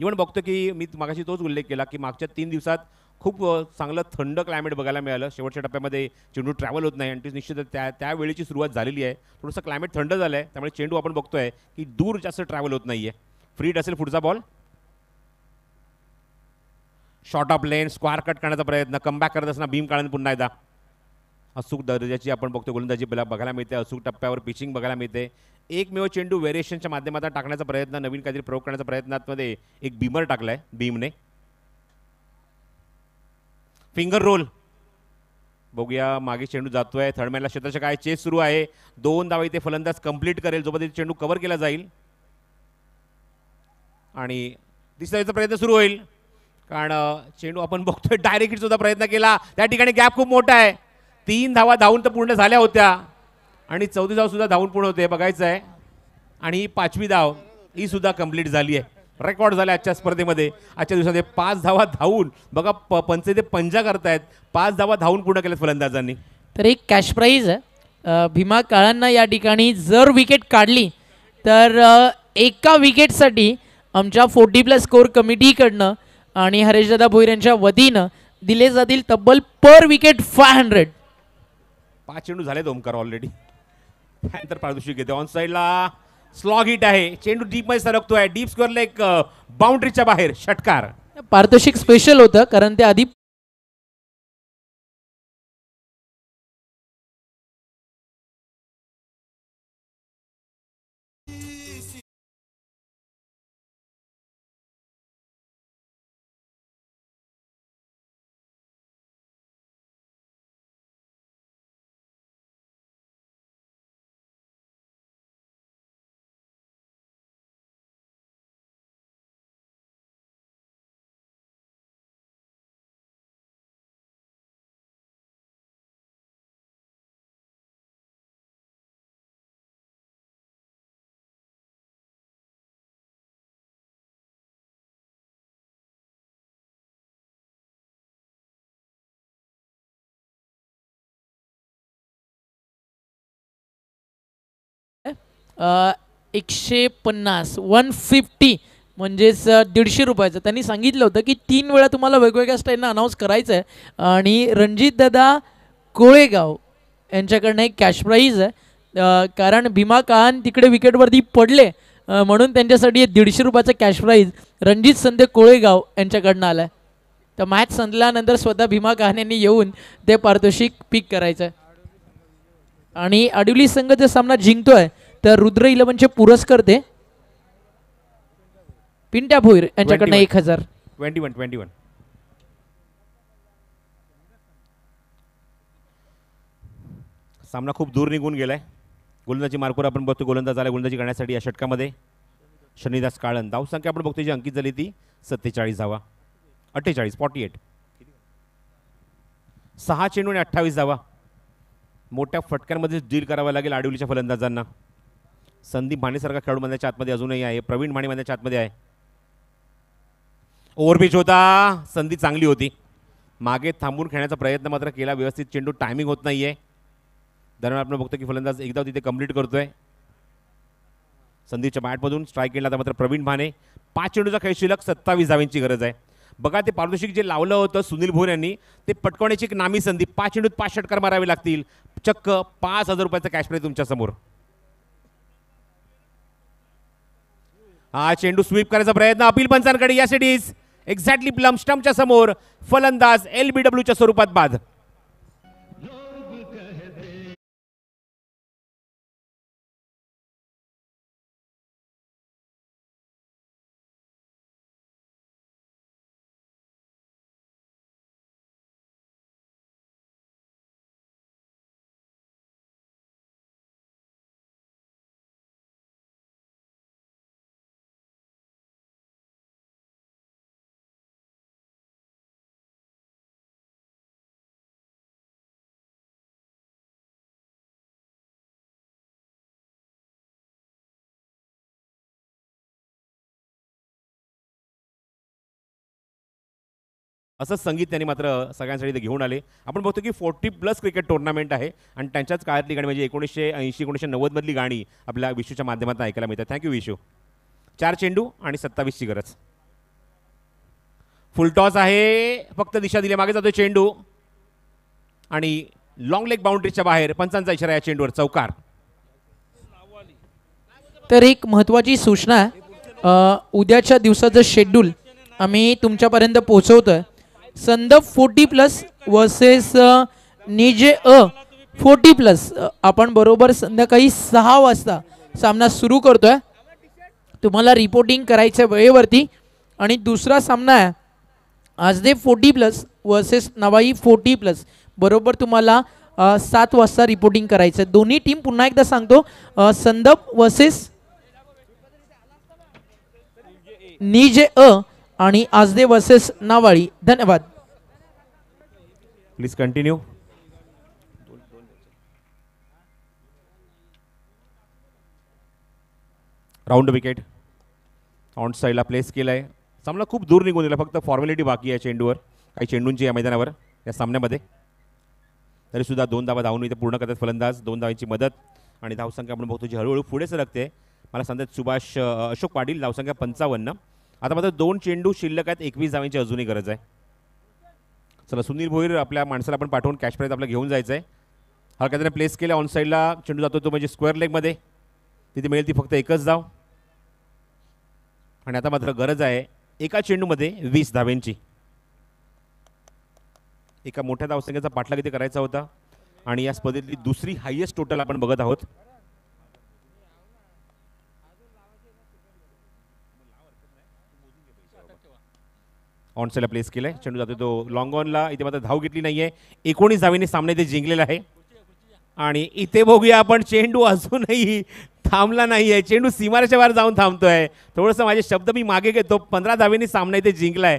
इव्हन बघतो की मी मागाशी तोच उल्लेख केला की मागच्या तीन दिवसात खूप चांगलं थंड क्लायमेट बघायला मिळालं शेवटच्या टप्प्यामध्ये चेंडू ट्रॅव्हल होत नाही आणि निश्चित त्या त्यावेळेची सुरुवात झालेली आहे थोडंसं क्लायमेट थंड झालं आहे त्यामुळे चेंडू आपण बघतोय की दूर जास्त ट्रॅव्हल होत नाहीये आहे फ्रीट असेल पुढचा ball short of length square cut करण्याचा प्रयत्न कमबॅक करत असताना भीम काढून पुन्हा एकदा अचूक दर्जाची आपण बघतो गोलंदाजी बघायला मिळते अचूक टप्प्यावर पिचिंग बघायला मिळते एकमेव चेंडू वेरिएशनच्या माध्यमातून टाकण्याचा प्रयत्न नवीन काहीतरी प्रयोग करण्याचा प्रयत्नातमध्ये एक बीमर टाकलाय बीमने फिंगर रोल बघूया मागे चेंडू जातोय थर्डमॅनला क्षेत्राच्या काय चेस सुरू आहे दोन धावा इथे फलंदाज कंप्लीट करेल जोपर्यंत चेंडू कव्हर केला जाईल आणि याचा प्रयत्न सुरू होईल कारण चेंडू आपण बघतोय डायरेक्ट सुद्धा प्रयत्न केला त्या ठिकाणी गॅप खूप मोठा आहे तीन धावा धावून तर पूर्ण झाल्या होत्या आणि चौथी धाव सुद्धा धावून पूर्ण होते बघायचं आहे आणि ही पाचवी धाव ही सुद्धा कंप्लीट झाली आहे रेकॉर्ड झाले आजच्या स्पर्धेमध्ये आजच्या दिवसामध्ये पाच धावा धावून बघा प पंचे ते पंजा करतायत पाच धावा धावून पूर्ण केल्या फलंदाजांनी तर एक कॅश प्राईज भीमा काळांना या ठिकाणी जर विकेट काढली तर एका विकेटसाठी आमच्या फोर्टी प्लस स्कोर कमिटीकडनं आणि हरेशदादा भोईर यांच्या वतीनं दिले जातील तब्बल पर विकेट फाय हंड्रेड पाच चेंडू झाले ओमकार ऑलरेडी त्यानंतर पारदर्शी घेते ऑन साईडला स्लॉग हिट आहे चेंडू डीप मध्ये सरकतोय डीप स्कोअरला एक बाउंड्रीच्या uh, बाहेर षटकार पारितोषिक स्पेशल होतं कारण ते आधी एकशे पन्नास वन फिफ्टी म्हणजेच दीडशे रुपयाचं त्यांनी सांगितलं होतं की तीन वेळा तुम्हाला वेगवेगळ्या स्टाईलनं अनाऊन्स करायचं आहे आणि रणजितदादा कोळेगाव यांच्याकडनं एक कॅश प्राईज आहे कारण भीमा कान तिकडे विकेटवरती पडले म्हणून त्यांच्यासाठी दीडशे रुपयाचं कॅश प्राईज रणजित संदे कोळेगाव यांच्याकडनं आलं आहे तर मॅच संपल्यानंतर स्वतः भीमा यांनी येऊन ते पारितोषिक पिक करायचं आहे आणि अडिवली संघ जो सामना जिंकतो आहे तर रुद्र इलेव्हनचे पुरस्कार ते पिंट्या भोईर यांच्याकडनं एक हजार ट्वेंटी वन ट्वेंटी वन सामना खूप दूर निघून गेलाय गोलंदाजी मार्कवर आपण बघतो गोलंदाज आला गोलंदाजी करण्यासाठी या षटकामध्ये शनिदास काळन संख्या आपण बघतो जी अंकित झाली ती सत्तेचाळीस धावा अठ्ठेचाळीस फॉर्टी एट सहा चेंडू आणि अठ्ठावीस धावा मोठ्या फटक्यांमध्येच डील करावा लागेल आडिवलीच्या फलंदाजांना संदीप भाणेसारखा खेळाडू माझ्याच्या आतमध्ये अजूनही आहे प्रवीण भाणे मधल्याच्या आतमध्ये आहे पिच होता संधी चांगली होती मागे थांबून खेळण्याचा प्रयत्न मात्र केला व्यवस्थित चेंडू टायमिंग होत नाही आहे दरम्यान आपण बघतो की फलंदाज एकदा तिथे कम्प्लीट करतोय संधीच्या बॅटमधून स्ट्राईक केला तर मात्र प्रवीण भाने पाच चेंडूचा खेळ शिल्लक सत्तावीस जावींची गरज आहे बघा ते पारदोषिक जे लावलं होतं सुनील भोर यांनी ते पटकवण्याची एक नामी संधी पाच चेंडूत पाच षटकार मारावी लागतील चक्क पाच हजार रुपयाचा कॅश प्राईज तुमच्यासमोर हा चेंडू स्वीप करायचा प्रयत्न अपील पंचांकडे या सिडीज एक्झॅक्टली प्लम स्टंपच्या समोर फलंदाज एल बी डब्ल्यूच्या स्वरूपात बाद असंच संगीत त्यांनी मात्र सगळ्यांसाठी ते घेऊन आले आपण बघतो की फोर्टी प्लस क्रिकेट टुर्नामेंट आहे आणि त्यांच्याच काळातली गाणी म्हणजे एकोणीसशे ऐंशी एकोणीसशे नव्वदमधली गाणी आपल्या विश्वच्या माध्यमातून ऐकायला मिळतात थँक्यू विशू चार चेंडू आणि सत्तावीसची गरज फुल टॉस आहे फक्त दिशा दिली मागे जातो चेंडू आणि लॉंग लेग बाउंड्रीच्या बाहेर पंचांचा इशारा या चेंडूवर चौकार तर एक महत्त्वाची सूचना उद्याच्या दिवसाचं शेड्यूल आम्ही तुमच्यापर्यंत पोहोचवतोय संदप फोर्टी प्लस वर्सेस निजे अ फोर्टी प्लस आपण बरोबर संध्याकाळी सहा वाजता सामना सुरू करतोय तुम्हाला रिपोर्टिंग करायच्या वेळेवरती आणि दुसरा सामना आहे आज दे forty plus versus Navai forty plus बरोबर तुम्हाला सात वाजता रिपोर्टिंग करायचं आहे दोन्ही टीम पुन्हा एकदा सांगतो संदप वर्सेस निजे अ आणि आजदे वर्सेस नावाळी धन्यवाद please continue round wicket on साईडला प्लेस केलाय आहे सामना खूप दूर निघून गेला फक्त फॉर्मॅलिटी बाकी आहे चेंडूवर काही चेंडूंची या मैदानावर या सामन्यामध्ये सुद्धा दोन धावा धावून इथे पूर्ण करतात फलंदाज दोन धावांची मदत आणि धावसंख्या आपण बघतो जी हळूहळू पुढे सरकते मला सांगतात सुभाष अशोक पाटील धावसंख्या पंचावन्न आता मात्र दोन चेंडू शिल्लक आहेत एकवीस धावांची अजूनही गरज आहे चला सुनील भोईर आपल्या माणसाला आपण पाठवून कॅश प्राईज आपला घेऊन जायचं आहे त्याने प्लेस केला ऑन साईडला चेंडू जातो तो म्हणजे स्क्वेअर लेगमध्ये तिथे मिळेल ती फक्त एकच धाव आणि आता मात्र गरज आहे एका चेंडूमध्ये वीस धाव्यांची एका मोठ्या धावसंख्येचा पाठला किती करायचा होता आणि या स्पर्धेतली दुसरी हायेस्ट टोटल आपण बघत आहोत ऑनसेला प्लेस केलं आहे चेंडू जातो तो लॉंग ऑनला इथे मात्र धाव घेतली नाही आहे एकोणीस धावीने सामने इथे जिंकलेला आहे आणि इथे बघूया आपण चेंडू अजूनही थांबला नाही आहे चेंडू सीमारेच्या बाहेर जाऊन थांबतो आहे थोडंसं माझे शब्द मी मागे घेतो पंधरा धावीने सामना इथे जिंकला आहे